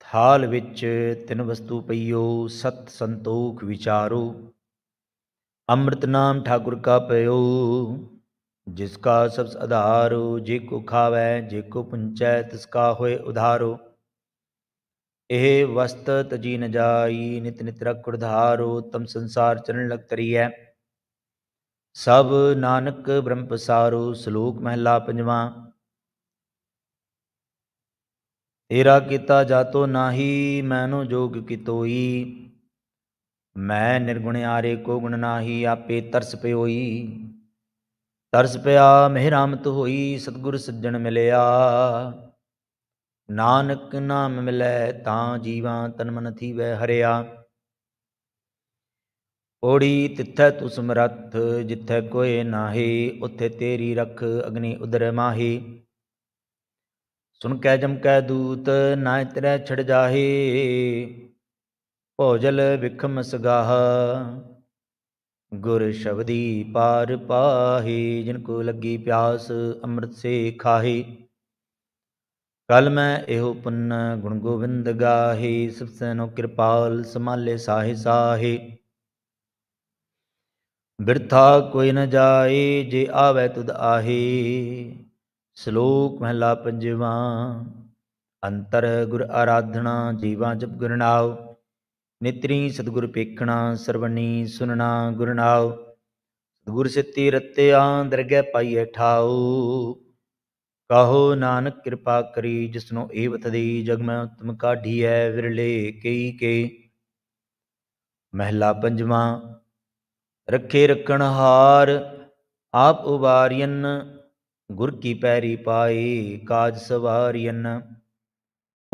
ਥਾਲ ਵਿੱਚ ਤਿੰਨ ਵਸਤੂ ਪਈਓ ਸਤ ਸੰਤੋਖ ਵਿਚਾਰੋ ਅੰਮ੍ਰਿਤ ਨਾਮ ਠਾਕੁਰ ਕਾ ਪਿਓ ਜਿਸ ਕਾ ਸਭ ਆਧਾਰੋ ਜੇ ਕੋ ਖਾਵੇ ਜੇ ਕੋ ਪੁੰਚੈ ਤਿਸ ਕਾ ਹੋਏ ਉਧਾਰੋ ਇਹ ਵਸਤ ਤਜੀ ਨ ਜਾਈ ਨਿਤ ਨਿਤ ਰਖੁਰ ਧਾਰੋ ਤਮ ਸੰਸਾਰ ਚਰਨ ਲਗ ਤਰੀਐ ਸਭ ਨਾਨਕ ਬ੍ਰਹਮ ਪਸਾਰੋ ਸ਼ਲੋਕ ਮਹਿਲਾ ਪੰਜਵਾਂ ਤੇਰਾ ਕੀਤਾ ਜਾਤੋ ਨਾਹੀ ਮੈਨੂੰ ਜੋਗ ਤੋਈ ਮੈਂ ਨਿਰਗੁਣ ਆਰੇ ਕੋ ਗੁਣ ਨਾਹੀ ਆਪੇ ਤਰਸ ਪਿਓਈ ਤਰਸ ਪਿਆ ਮਿਹਰਾਮਤ ਹੋਈ ਸਤਗੁਰ ਸੱਜਣ ਮਿਲਿਆ ਨਾਨਕ ਨਾਮ ਮਿਲੈ ਤਾਂ ਜੀਵਾਂ ਤਨ ਮਨ ਥੀਵੈ ਹਰਿਆ ਓੜੀ ਤਿੱਥੈ ਤੁ ਸਮਰੱਥ ਜਿੱਥੈ ਕੋਏ ਨਾਹੀ ਉਥੇ ਤੇਰੀ ਰਖ ਅਗਨੀ ਉਦਰ ਮਾਹੀ ਸੁਨ ਕੈ ਜਮ ਕੈ ਦੂਤ ਨਾ ਤਰੇ ਛੜ ਜਾਹੇ ਭੋਜਲ ਵਿਖਮ ਸਗਾਹ ਗੁਰ ਸ਼ਬਦੀ ਪਾਰ ਪਾਹੀ ਜਿਨ ਕੋ ਲੱਗੀ ਪਿਆਸ ਅੰਮ੍ਰਿਤ ਸੇ ਖਾਹੀ ਕਲ ਮੈਂ ਇਹੋ ਪੁੰਨ ਗੁਣ ਗੋਬਿੰਦ ਗਾਹੀ ਸੈਨੋ ਕਿਰਪਾਲ ਸਮਾਲੇ ਸਾਹਿ ਸਾਹੇ ਬਿਰਥਾ ਕੋਈ ਨ ਜਾਏ ਜੇ ਆਵੇ ਤੁਧ ਆਹੀ ਸ਼ਲੋਕ ਮਹਲਾ ਪੰਜਵਾਂ ਅੰਤਰ ਗੁਰ ਆਰਾਧਨਾ ਜੀਵਾਂ ਜਪ ਗੁਰਨਾਉ ਨਿਤਰੀ ਸਤਗੁਰ ਪੇਖਣਾ ਸਰਵਣੀ ਸੁਨਣਾ ਗੁਰਨਾਉ ਸਤਗੁਰ ਸਿੱਤੀ ਰਤਿਆ ਦਰਗਹਿ ਪਾਈਐ ਠਾਉ ਕਹੋ ਨਾਨਕ ਕਿਰਪਾ ਕਰੀ ਜਿਸਨੋ ਏ ਦੀ ਜਗ ਮੈਂ ਉਤਮ ਕਾਢੀਐ ਵਿਰਲੇ ਕਈ ਕੇ ਮਹਿਲਾ ਪੰਜਵਾਂ ਰੱਖੇ ਰਖਣ ਹਾਰ ਆਪ ਉਬਾਰੀਨ ਗੁਰ ਕੀ ਪੈਰੀ ਪਾਈ ਕਾਜ ਸਵਾਰੀਨ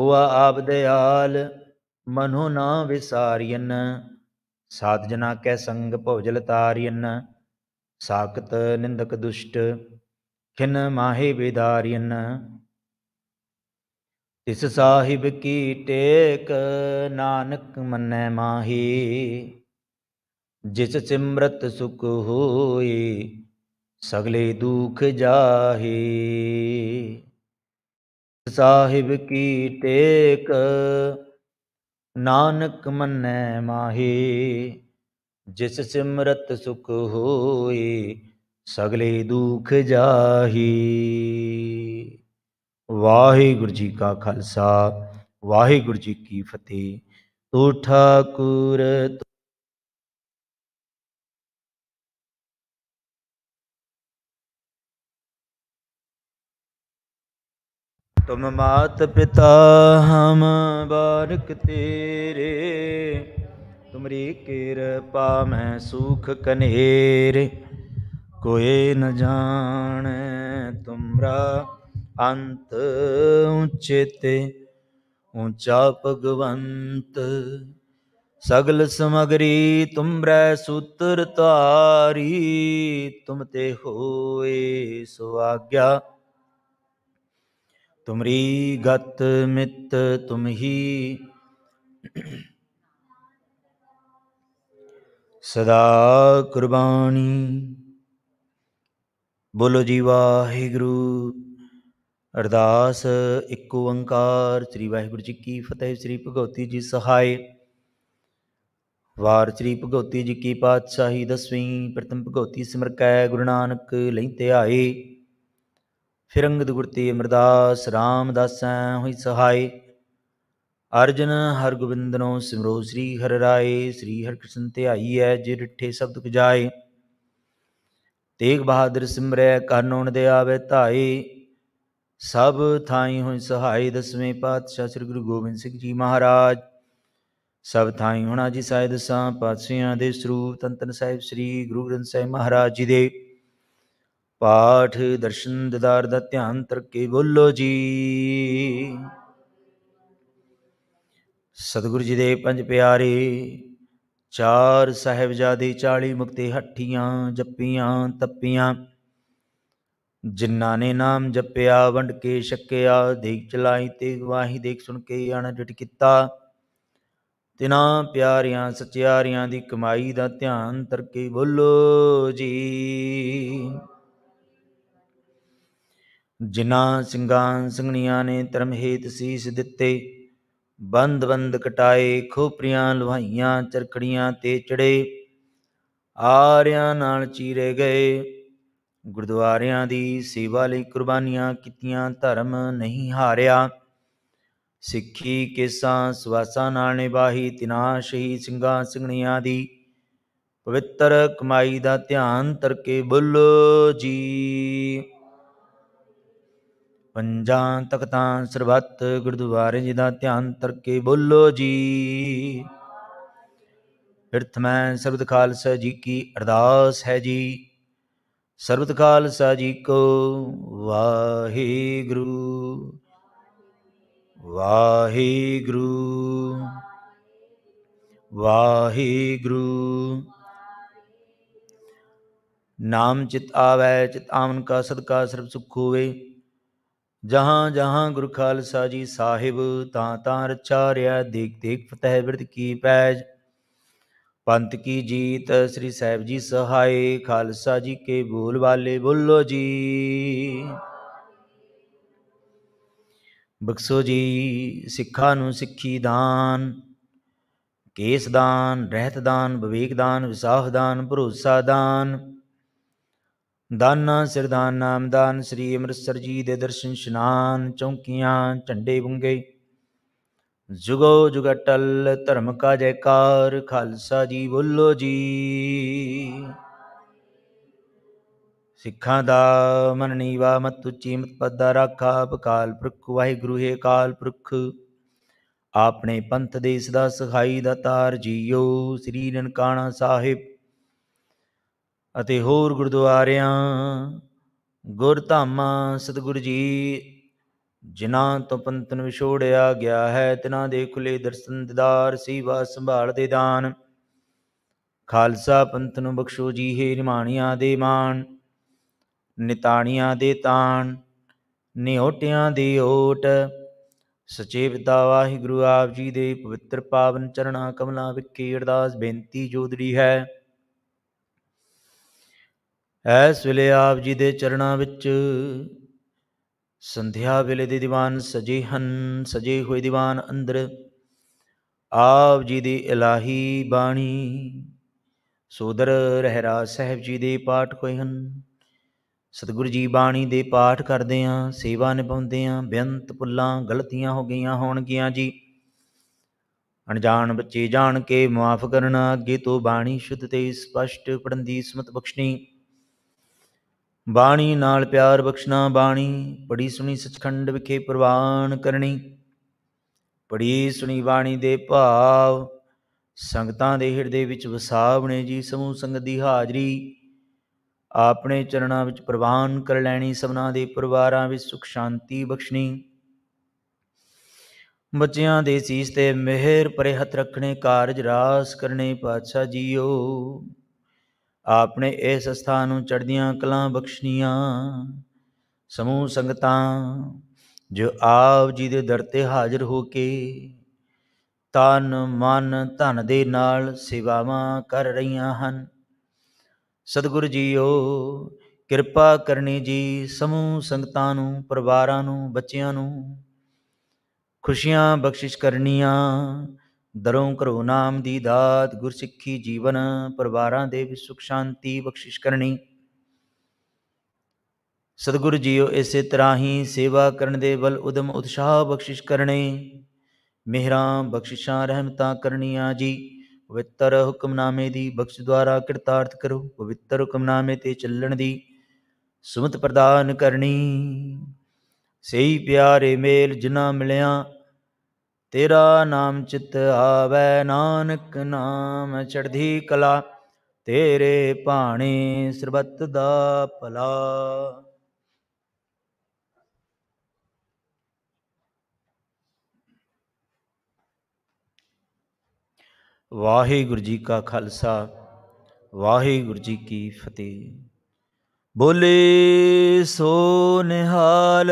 ਹੋਆ ਆਪ ਦਿਆਲ ਮਨੋ ਨਾ ਵਿਸਾਰੀਨ ਸਾਧ ਜਨਾ ਕੈ ਸੰਗ ਭੋਜਲ ਤਾਰੀਨ ਸਾਖਤ ਨਿੰਦਕ ਦੁਸ਼ਟ ਖਿਨ ਮਾਹੇ ਵਿਦਾਰੀਨ ਇਸ ਸਾਹਿਬ ਕੀ ਟੇਕ ਨਾਨਕ ਮੰਨੈ ਮਾਹੀ ਜਿਸ ਸਿਮਰਤ ਸੁਖ ਹੋਈ ਸਗਲੇ ਦੁਖ ਜਾਹੇ ਸਾਹਿਬ ਕੀ ਟੇਕ ਨਾਨਕ ਮੰਨੈ ਮਾਹੀ ਜਿਸ ਸਿਮਰਤ ਸੁਖ ਹੋਏ ਸਗਲੇ ਦੁਖ ਜਾਹੀ ਵਾਹਿਗੁਰੂ ਜੀ ਕਾ ਖਾਲਸਾ ਵਾਹਿਗੁਰੂ ਜੀ ਕੀ ਫਤਿਹ ਤੋ ਠਾਕੁਰ ਤੁਮ ਮਾਤ ਪਿਤਾ ਹਮ ਬਾਰਕ ਤੇਰੇ ਤੁਮਰੀ ਕਿਰਪਾ ਮੈਂ ਸੁਖ ਕਨੇਰੇ ਕੋਏ ਨ ਜਾਣੈ ਤੁਮਰਾ ਅੰਤ ਉੱਚੇ ਤੇ ਉੱਚਾ ਭਗਵੰਤ ਸਗਲ ਸਮਗਰੀ ਤੁਮਰੈ ਸੂਤਰ ਤਾਰੀ ਤੁਮ ਤੇ ਹੋਏ ਸੁਆਗਿਆ ਤੁਮਰੀ ਗਤ ਮਿਤ ਤੁਮਹੀ ਸਦਾ ਕੁਰਬਾਨੀ ਬੋਲੋ ਜੀ ਵਾਹਿਗੁਰੂ ਅਰਦਾਸ ਇੱਕ ਓੰਕਾਰ ਸ੍ਰੀ ਵਾਹਿਗੁਰੂ ਜੀ ਕੀ ਫਤਿਹ ਸ੍ਰੀ ਭਗਵਤੀ ਜੀ ਸਹਾਇ ਵਾਰ ਸ੍ਰੀ ਭਗਵਤੀ ਜੀ ਕੀ ਪਾਤਸ਼ਾਹੀ ਦਸਵੀਂ ਪ੍ਰਤਮ ਭਗਵਤੀ ਸਿਮਰ ਕੈ ਗੁਰੂ ਨਾਨਕ ਲੈਂਤੇ ਆਏ ਫਿਰੰਗਤ ਗੁਰਤੀ ਅਮਰਦਾਸ ਰਾਮਦਾਸੈ ਹੋਈ ਸਹਾਈ ਅਰਜਨ ਹਰ ਗੋਬਿੰਦਨੋ ਸਿਮਰੋ ਸ੍ਰੀ ਹਰਿ ਰਾਏ ਸ੍ਰੀ ਹਰਿ ਕ੍ਰਿਸ਼ਨ ਧਿਆਈ ਹੈ ਜੇ ਰਿੱਠੇ ਸਬਦ ਕਜਾਏ ਤੇਗ ਬਹਾਦਰ ਸਿਮਰੈ ਕਰਨੋਂ ਦੇ ਆਵੇ ਧਾਈ ਸਭ ਥਾਈ ਹੋਈ ਸਹਾਈ ਦਸਵੇਂ ਪਾਤਸ਼ਾਹ ਸ੍ਰੀ ਗੁਰੂ ਗੋਬਿੰਦ ਸਿੰਘ ਜੀ ਮਹਾਰਾਜ ਸਭ ਥਾਈ ਹੋਣਾ ਜੀ ਸਾਇਦ ਸਾਂ ਪਾਤਸ਼ਾਹਾਂ ਦੇ ਸਰੂਪ ਤੰਤਨ ਸਾਹਿਬ ਸ੍ਰੀ ਗੁਰੂ ਗ੍ਰੰਥ ਸਾਹਿਬ ਮਹਾਰਾਜ ਜੀ ਦੇ ਪਾਠ ਦਰਸ਼ਨ ਦਿਦਾਰ ਦਾ ਧਿਆਨ ਤਰਕੇ ਬੋਲੋ ਜੀ ਸਤਿਗੁਰੂ ਜੀ ਦੇ ਪੰਜ ਪਿਆਰੇ ਚਾਰ ਸਹਿਬਜ਼ਾਦੇ 40 ਮੁਕਤੇ ਹੱਠੀਆਂ ਜੱਪੀਆਂ ਤੱਪੀਆਂ ਜਿਨ੍ਹਾਂ ਨੇ ਨਾਮ ਜਪਿਆ ਵੰਡ ਕੇ ਛਕਿਆ ਦੇਖ ਚਲਾਈ ਤੇ ਗਵਾਹੀ ਦੇਖ ਸੁਣ ਕੇ ਅਣਡਿਟ ਕੀਤਾ ਤਿਨਾ ਪਿਆਰਿਆਂ ਸਚਿਆਰਿਆਂ ਦੀ ਕਮਾਈ ਦਾ ਧਿਆਨ ਤਰਕੇ ਬੋਲੋ ਜੀ ਜਿਨ੍ਹਾਂ ਸਿੰਘਾਂ ਸੰਗਣੀਆਂ ਨੇ ਧਰਮ ਹੇਤ ਸੀਸ ਦਿੱਤੇ ਬੰਦ ਬੰਦ ਕਟਾਏ ਖੋਪਰੀਆਂ ਲੁਹਾਈਆਂ ਚਰਖੜੀਆਂ ਤੇ ਚੜੇ ਆਰਿਆਂ ਨਾਲ ਚੀਰੇ ਗਏ ਗੁਰਦੁਆਰਿਆਂ ਦੀ ਸੇਵਾ ਲਈ ਕੁਰਬਾਨੀਆਂ ਕੀਤੀਆਂ ਧਰਮ ਨਹੀਂ ਹਾਰਿਆ ਸਿੱਖੀ ਕਿਸਾਂ ਸਵਾਸਾਂ ਨਾਲ ਨਿਭਾਹੀ ਤਿਨਾ ਸ਼ਹੀ ਸਿੰਘਾਂ ਸਿੰਘਣੀਆਂ ਦੀ ਪਵਿੱਤਰ ਕਮਾਈ ਦਾ ਧਿਆਨ ਤਰਕੇ ਬੁੱਲੋ ਜੀ ਪੰਜਾਂ ਤਖਤਾਂ ਸਰਬੱਤ ਗੁਰਦੁਆਰੇ ਜੀ ਦਾ ਧਿਆਨ ਤਰਕੇ ਬੋਲੋ ਜੀ ਅਰਥ ਮੈਂ ਸਰਬਤ ਖਾਲਸਾ ਜੀ ਕੀ ਅਰਦਾਸ ਹੈ ਜੀ ਸਰਬਤ ਖਾਲਸਾ ਜੀ ਕੋ ਵਾਹਿਗੁਰੂ ਵਾਹਿਗੁਰੂ ਵਾਹਿਗੁਰੂ ਨਾਮ ਚਿਤ ਆਵੇ ਚਿਤ ਆਵਨ ਕਾ ਸਦਕਾ ਸਰਬ ਸੁਖ ਹੋਵੇ ਜਹਾਂ ਜਹਾਂ ਗੁਰ ਖਾਲਸਾ ਜੀ ਸਾਹਿਬ ਤਾਂ ਤਾਂ ਰਚਾ ਰਿਆ ਦੇਖ ਦੇਖ ਫਤਿਹ ਵਰਤ ਕੀ ਪੈਜ ਪੰਤ ਕੀ ਜੀਤ ਸ੍ਰੀ ਸਾਹਿਬ ਜੀ ਸਹਾਈ ਖਾਲਸਾ ਜੀ ਕੇ ਬੋਲ ਵਾਲੇ ਬੋਲੋ ਜੀ ਬਖਸ਼ੋ ਜੀ ਸਿੱਖਾਂ ਨੂੰ ਸਿੱਖੀ ਦਾਨ ਕੇਸ ਦਾਨ ਰਹਿਤ ਦਾਨ ਵਿਵੇਕ ਦਾਨ ਵਿਸਾਖ ਦਾਨ ਭਰੋਸਾ ਦਾਨ ਦਾਨਾ ਸਿਰਦਾਨ ਨਾਮਦਾਨ ਸ੍ਰੀ ਅੰਮ੍ਰਿਤਸਰ ਜੀ ਦੇ ਦਰਸ਼ਨ ਇਸ਼ਨਾਨ ਚੌਂਕੀਆਂ ਝੰਡੇ ਬੁੰਗੇ ਜੁਗੋ ਜੁਗਟਲ ਧਰਮ ਕਾ ਜੈਕਾਰ ਖਾਲਸਾ ਜੀ ਬੋਲੋ ਜੀ ਸਿੱਖਾਂ ਦਾ ਮਨਨੀਵਾ ਮਤ ਉੱਚੀ ਮਤ ਪਦਾ ਰਾਖਾ ਅਪਕਾਲ ਪੁਰਖ ਵਾਹਿਗੁਰੂ ਹੈ ਕਾਲ ਪ੍ਰਖ ਆਪਣੇ ਪੰਥ ਦੇ ਸਦਾ ਸਖਾਈ ਤਾਰ ਜੀਓ ਸ੍ਰੀ ਨਨਕਾਣਾ ਸਾਹਿਬ ਅਤੇ ਹੋਰ ਗੁਰਦੁਆਰਿਆਂ ਗੁਰਧਾਮਾਂ ਸਤਿਗੁਰੂ ਜੀ ਜਿਨ੍ਹਾਂ ਤੋਂ ਪੰਤਨ ਵਿਛੋੜਿਆ ਗਿਆ ਹੈ ਤਿਨਾਂ ਦੇ ਖੁੱਲੇ ਦਰਸ਼ਨ ਦਿਦਾਰ ਸੇਵਾ ਸੰਭਾਲ ਦੇ ਦਾਨ ਖਾਲਸਾ ਪੰਥ ਨੂੰ ਬਖਸ਼ੋ ਜੀ ਹੈ ਨਿਮਾਣੀਆਂ ਦੇ ਮਾਣ ਨਿਤਾਣੀਆਂ ਦੇ ਤਾਣ ਨਿਹੋਟਿਆਂ ਦੀ ਓਟ ਸਚੇ ਪਿਤਾ ਵਾਹਿਗੁਰੂ ਆਪ ਜੀ ਦੇ ਪਵਿੱਤਰ ਪਾਵਨ ਚਰਣਾ ਕਮਲਾਂ ਵਿਖੇ ਅਰਦਾਸ ਬੇਨਤੀ ਜੋਦੜੀ ਹੈ ਐਸ ਵੇਲੇ ਆਪ ਜੀ ਦੇ ਚਰਣਾ ਵਿੱਚ ਸੰਧਿਆ ਵੇਲੇ ਦੇ ਦੀਵਾਨ ਸਜੇ ਹਨ ਸਜੇ ਹੋਏ ਦੀਵਾਨ ਅੰਦਰ ਆਪ ਜੀ ਦੀ ਇਲਾਹੀ ਬਾਣੀ ਸੋਦਰ ਰਹਿਰਾ ਸਾਹਿਬ ਜੀ ਦੇ ਪਾਠ ਹੋਏ ਹਨ ਸਤਿਗੁਰੂ ਜੀ ਬਾਣੀ ਦੇ ਪਾਠ ਕਰਦੇ ਆਂ ਸੇਵਾ ਨਿਭਾਉਂਦੇ ਆਂ ਬੇਅੰਤ ਪੁੱਲਾਂ ਗਲਤੀਆਂ ਹੋ ਗਈਆਂ ਹੋਣਗੀਆਂ ਜੀ ਅਣਜਾਣ ਬੱਚੇ ਜਾਣ ਕੇ ਮਾਫ ਕਰਨਾ ਅੱਗੇ ਤੋਂ ਬਾਣੀ ਸ਼ੁੱਧ ਤੇ ਸਪਸ਼ਟ ਪੜੰਦੀ ਦੀ ਸਮਤ ਬਖਸ਼ਣੀ ਬਾਣੀ ਨਾਲ ਪਿਆਰ ਬਖਸ਼ਣਾ ਬਾਣੀ ਪੜੀ ਸੁਣੀ ਸਚਖੰਡ ਵਿਖੇ ਪ੍ਰਵਾਨ ਕਰਨੀ ਪੜੀ ਸੁਣੀ ਬਾਣੀ ਦੇ ਭਾਵ ਸੰਗਤਾਂ ਦੇ ਹਿਰਦੇ ਵਿੱਚ ਵਸਾਵਣੇ ਜੀ ਸਮੂਹ ਸੰਗਤ ਦੀ ਹਾਜ਼ਰੀ ਆਪਣੇ ਚਰਣਾ ਵਿੱਚ ਪ੍ਰਵਾਨ ਕਰ ਲੈਣੀ ਸਭਨਾ ਦੇ ਪਰਿਵਾਰਾਂ ਵਿੱਚ ਸੁਖ ਸ਼ਾਂਤੀ ਬਖਸ਼ਣੀ ਬੱਚਿਆਂ ਦੇ ਸੀਸ ਤੇ ਮਿਹਰ ਪਰੇ ਹੱਥ ਰੱਖਣੇ ਕਾਰਜ ਰਾਸ ਕਰਨੇ ਪਾਤਸ਼ਾਹ ਜੀਓ ਆਪਣੇ ਇਸ ਸਥਾਨ ਨੂੰ ਚੜਦੀਆਂ ਕਲਾਂ ਬਖਸ਼ਣੀਆਂ ਸਮੂਹ ਸੰਗਤਾਂ ਜੋ ਆਪ ਜੀ ਦੇ ਦਰ ਤੇ ਹਾਜ਼ਰ ਹੋ ਕੇ ਤਨ ਮਨ ਧਨ ਦੇ ਨਾਲ ਸੇਵਾਵਾਂ ਕਰ ਰਹੀਆਂ ਹਨ ਸਤਿਗੁਰੂ ਜੀਓ ਕਿਰਪਾ ਕਰਨੀ ਜੀ ਸਮੂਹ ਸੰਗਤਾਂ ਨੂੰ ਪਰਿਵਾਰਾਂ ਨੂੰ ਬੱਚਿਆਂ ਨੂੰ ਖੁਸ਼ੀਆਂ ਬਖਸ਼ਿਸ਼ ਕਰਨੀਆਂ ਦਰੋਂ ਕਰੋ ਨਾਮ ਦੀ ਦਾਤ ਗੁਰਸਿੱਖੀ ਜੀਵਨ ਪਰਿਵਾਰਾਂ ਦੇ ਵਿੱਚ ਸੁਖ ਸ਼ਾਂਤੀ ਬਖਸ਼ਿਸ਼ ਕਰਨੀ ਸਤਿਗੁਰੂ ਜੀਓ ਇਸੇ ਤਰ੍ਹਾਂ ਹੀ ਸੇਵਾ ਕਰਨ ਦੇ ਬਲ ਉਦਮ ਉਤਸ਼ਾਹ ਬਖਸ਼ਿਸ਼ ਕਰਨੇ ਮਿਹਰਾਂ ਬਖਸ਼ਿਸ਼ਾਂ ਰਹਿਮਤਾਂ ਕਰਨੀਆਂ ਜੀ ਪਵਿੱਤਰ ਹੁਕਮਨਾਮੇ ਦੀ ਬਖਸ਼ ਦੁਆਰਾ ਕਿਰਤਾਰਥ ਕਰੋ ਪਵਿੱਤਰ ਹੁਕਮਨਾਮੇ ਤੇ ਚੱਲਣ ਦੀ ਸੁਮਤ ਪ੍ਰਦਾਨ ਕਰਨੀ ਸਹੀ ਪਿਆਰੇ ਮੇਲ ਜਿਨ੍ਹਾਂ ਮਿਲਿਆ ਤੇਰਾ ਨਾਮ ਚਿਤ ਆਵੇ ਨਾਨਕ ਨਾਮ ਚੜ੍ਹਦੀ ਕਲਾ ਤੇਰੇ ਭਾਣੇ ਸਰਬਤ ਦਾ ਭਲਾ ਵਾਹਿਗੁਰੂ ਜੀ ਕਾ ਖਾਲਸਾ ਵਾਹਿਗੁਰੂ ਜੀ ਕੀ ਫਤਿਹ ਬੋਲੇ ਸੋ ਨਿਹਾਲ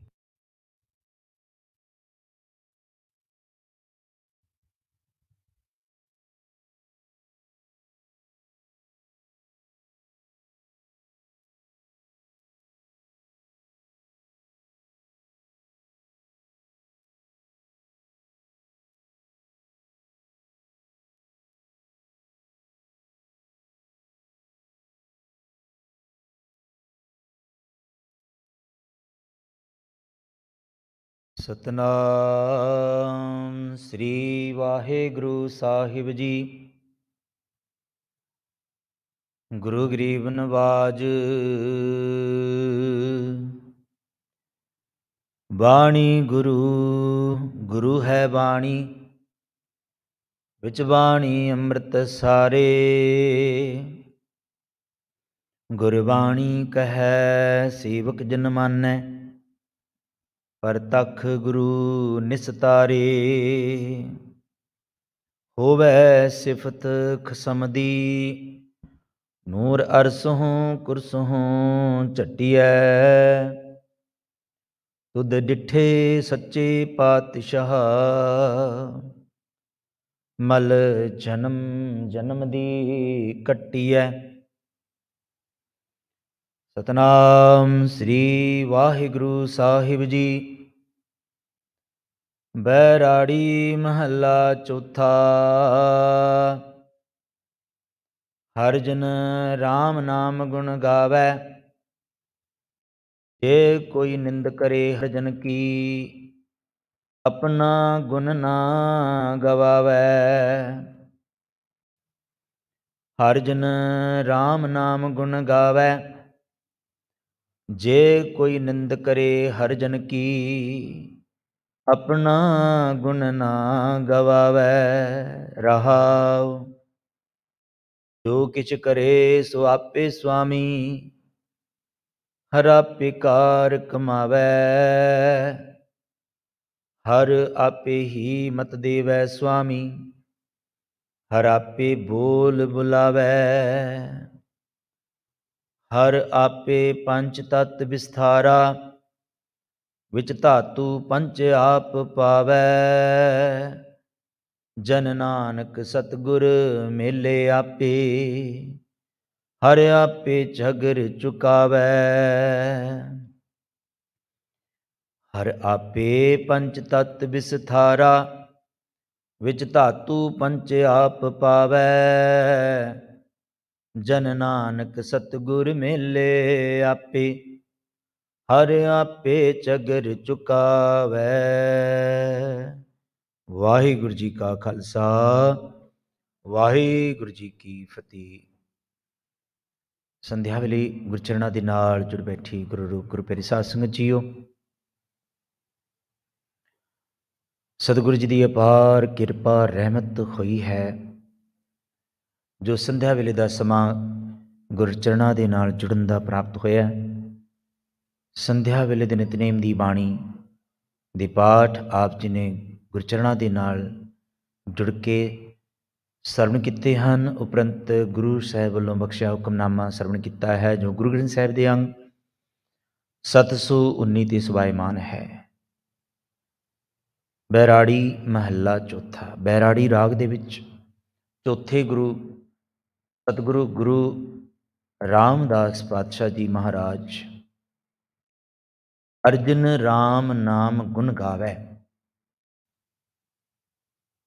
ਸਤਨਾਮ ਸ੍ਰੀ ਵਾਹਿਗੁਰੂ ਸਾਹਿਬ ਜੀ ਗੁਰੂ ਗਰੀਬ ਨਵਾਜ ਬਾਣੀ ਗੁਰੂ ਗੁਰੂ ਹੈ ਬਾਣੀ ਵਿਚ ਬਾਣੀ ਅੰਮ੍ਰਿਤ ਸਾਰੇ ਗੁਰਬਾਣੀ ਕਹੈ ਸੇਵਕ ਜਨ ਮਾਨੈ ਪਰਤਖ ਗੁਰੂ ਨਿਸਤਾਰੇ ਹੋਵੇ ਸਿਫਤ ਖਸਮ ਦੀ ਨੂਰ ਅਰਸ ਹੂੰ ਕੁਰਸ ਹੂੰ ਝਟਿਐ ਤੁਧ ਡਿਠੇ ਸੱਚੇ ਪਾਤਸ਼ਾਹ ਮਲ ਜਨਮ ਜਨਮ ਦੀ ਕੱਟੀਐ ਸਤਨਾਮ ਸ੍ਰੀ ਵਾਹਿਗੁਰੂ ਸਾਹਿਬ ਜੀ ਬੈਰਾੜੀ ਮਹੱਲਾ ਚੌਥਾ ਹਰ ਜਨ RAM ਨਾਮ ਗੁਣ ਗਾਵੇ ਜੇ ਕੋਈ ਨਿੰਦ ਕਰੇ ਹਰ ਜਨ ਕੀ ਆਪਣਾ ਗੁਣ ਨਾ ਗਵਾਵੇ ਹਰ ਜਨ RAM ਨਾਮ ਗੁਣ ਗਾਵੇ ਜੇ ਕੋਈ ਨਿੰਦ ਕਰੇ ਹਰ ਜਨ ਕੀ ਆਪਣਾ ਗੁਣ ਨਾ ਗਵਾਵੇ ਰਹਾਉ ਜੋ ਕਿਛ ਕਰੇ ਸੋ ਆਪੇ ਸੁਆਮੀ ਹਰ ਪਿਕਾਰ ਕਮਾਵੇ ਹਰ ਆਪੇ ਹੀ ਮਤ ਦੇਵੈ ਸੁਆਮੀ ਹਰ ਆਪੇ ਬੋਲ ਬੁਲਾਵੇ ਹਰ ਆਪੇ ਪੰਜ ਤਤ ਵਿਸਥਾਰਾ ਵਿੱਚ ਧਾਤੂ ਪੰਚ ਆਪ ਪਾਵੈ ਜਨ ਨਾਨਕ ਸਤਗੁਰ ਮੇਲੇ ਆਪੇ ਹਰ ਆਪੇ ਝਗਰ ਚੁਕਾਵੈ ਹਰ ਆਪੇ ਪੰਚ ਤਤ ਵਿਸਥਾਰਾ ਵਿੱਚ ਧਾਤੂ ਪੰਚ ਆਪ ਪਾਵੈ ਜਨ ਨਾਨਕ ਸਤਗੁਰ ਮੇਲੇ ਆਪੇ ਹਰ ਆਪੇ ਚਗਰ ਚੁਕਾਵੇ ਵਾਹਿਗੁਰੂ ਜੀ ਕਾ ਖਾਲਸਾ ਵਾਹਿਗੁਰੂ ਜੀ ਕੀ ਫਤਿਹ ਸੰਧਿਆ ਵੇਲੇ ਗੁਰਚਰਣਾ ਦੇ ਨਾਲ ਜੁੜ ਬੈਠੀ ਗੁਰੂ ਰੂਪ ਗੁਰੂ ਪੇਰੀ ਸਾਧ ਸੰਗਤ ਜੀਓ ਸਤਿਗੁਰੂ ਜੀ ਦੀ ਅਪਾਰ ਕਿਰਪਾ ਰਹਿਮਤ ਹੋਈ ਹੈ ਜੋ ਸੰਧਿਆ ਵੇਲੇ ਦਾ ਸਮਾਂ ਗੁਰਚਰਣਾ ਦੇ ਨਾਲ ਜੁੜਨ ਦਾ ਪ੍ਰਾਪਤ ਹੋਇਆ ਹੈ ਸੰਧਿਆ ਵੇਲੇ ਦੇ ਨਿਤਨੇਮ ਦੀ ਬਾਣੀ ਦੇ ਪਾਠ ਆਪ ਜੀ ਨੇ ਗੁਰਚਰਣਾ ਦੇ ਨਾਲ ਜੁੜ ਕੇ ਸਰਵਣ ਕੀਤੇ ਹਨ ਉਪਰੰਤ ਗੁਰੂ ਸਾਹਿਬ ਵੱਲੋਂ ਬਖਸ਼ਿਆ ਹੁਕਮਨਾਮਾ ਸਰਵਣ ਕੀਤਾ ਹੈ ਜੋ ਗੁਰੂ ਗ੍ਰੰਥ ਸਾਹਿਬ ਦੇ ਅੰਗ 719 ਤੇ ਸਵਾਇਮਾਨ ਹੈ ਬੈਰਾੜੀ ਮਹੱਲਾ ਚੌਥਾ ਬੈਰਾੜੀ ਰਾਗ ਦੇ ਵਿੱਚ ਚੌਥੇ ਗੁਰੂ ਸਤਿਗੁਰੂ ਗੁਰੂ ਰਾਮਦਾਸ ਪਾਤਸ਼ਾਹ ਜੀ ਮਹਾਰਾਜ ਅਰਜਨ RAM ਨਾਮ ਗੁਣ ਗਾਵੇ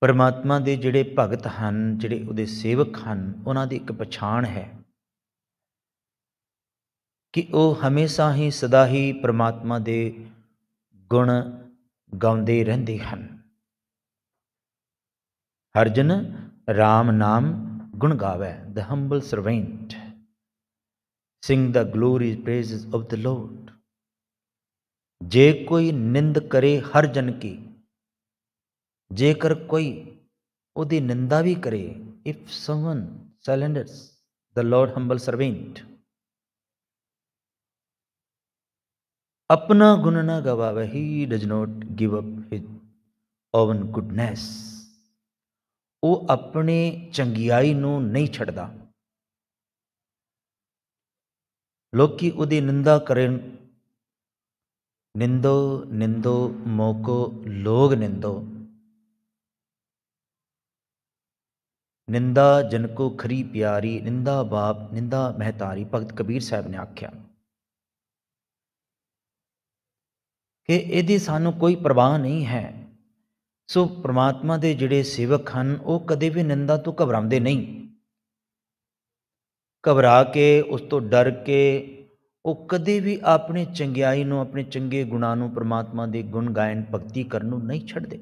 ਪਰਮਾਤਮਾ ਦੇ ਜਿਹੜੇ ਭਗਤ ਹਨ ਜਿਹੜੇ ਉਹਦੇ ਸੇਵਕ ਹਨ ਉਹਨਾਂ ਦੀ ਇੱਕ ਪਛਾਣ ਹੈ ਕਿ ਉਹ ਹਮੇਸ਼ਾ ਹੀ ਸਦਾ ਹੀ ਪਰਮਾਤਮਾ ਦੇ ਗੁਣ ਗਾਉਂਦੇ ਰਹਿੰਦੇ ਹਨ ਅਰਜਨ RAM ਨਾਮ ਗੁਣ ਗਾਵੇ the humble servant sing the glory praises of the lord ਜੇ ਕੋਈ ਨਿੰਦ ਕਰੇ ਹਰ ਜਨ ਕੀ ਜੇਕਰ ਕੋਈ ਉਹਦੀ ਨਿੰਦਾ ਵੀ ਕਰੇ if someone slanders the lord humble servant ਆਪਣਾ ਗੁਣ ਨਾ ਗਵਾਵੇ he does not give up his own goodness ਉਹ ਆਪਣੇ ਚੰਗਿਆਈ ਨੂੰ ਨਹੀਂ ਛੱਡਦਾ ਲੋਕੀ ਉਹਦੀ ਨਿੰਦਾ ਕਰਨ ਨਿੰਦੋ ਨਿੰਦੋ ਮੋਕੋ ਲੋਗ ਨਿੰਦੋ ਨਿੰਦਾ ਜਨ ਕੋ ਖਰੀ ਪਿਆਰੀ ਨਿੰਦਾ ਬਾਪ ਨਿੰਦਾ ਮਹਤਾਰੀ ਭਗਤ ਕਬੀਰ ਸਾਹਿਬ ਨੇ ਆਖਿਆ ਕਿ ਇਹਦੀ ਸਾਨੂੰ ਕੋਈ ਪ੍ਰਵਾਹ ਨਹੀਂ ਹੈ ਸੋ ਪ੍ਰਮਾਤਮਾ ਦੇ ਜਿਹੜੇ ਸੇਵਕ ਹਨ ਉਹ ਕਦੇ ਵੀ ਨਿੰਦਾ ਤੋਂ ਘਬਰਾਉਂਦੇ ਨਹੀਂ ਘਬਰਾ ਕੇ ਉਸ ਤੋਂ ਡਰ ਕੇ ਉਹ ਕਦੇ ਵੀ ਆਪਣੇ ਚੰਗਿਆਈ ਨੂੰ ਆਪਣੇ ਚੰਗੇ ਗੁਣਾਂ ਨੂੰ ਪ੍ਰਮਾਤਮਾ ਦੇ ਗੁਣ ਗਾਇਨ ਭਗਤੀ ਕਰਨ ਨੂੰ ਨਹੀਂ ਛੱਡਦੇ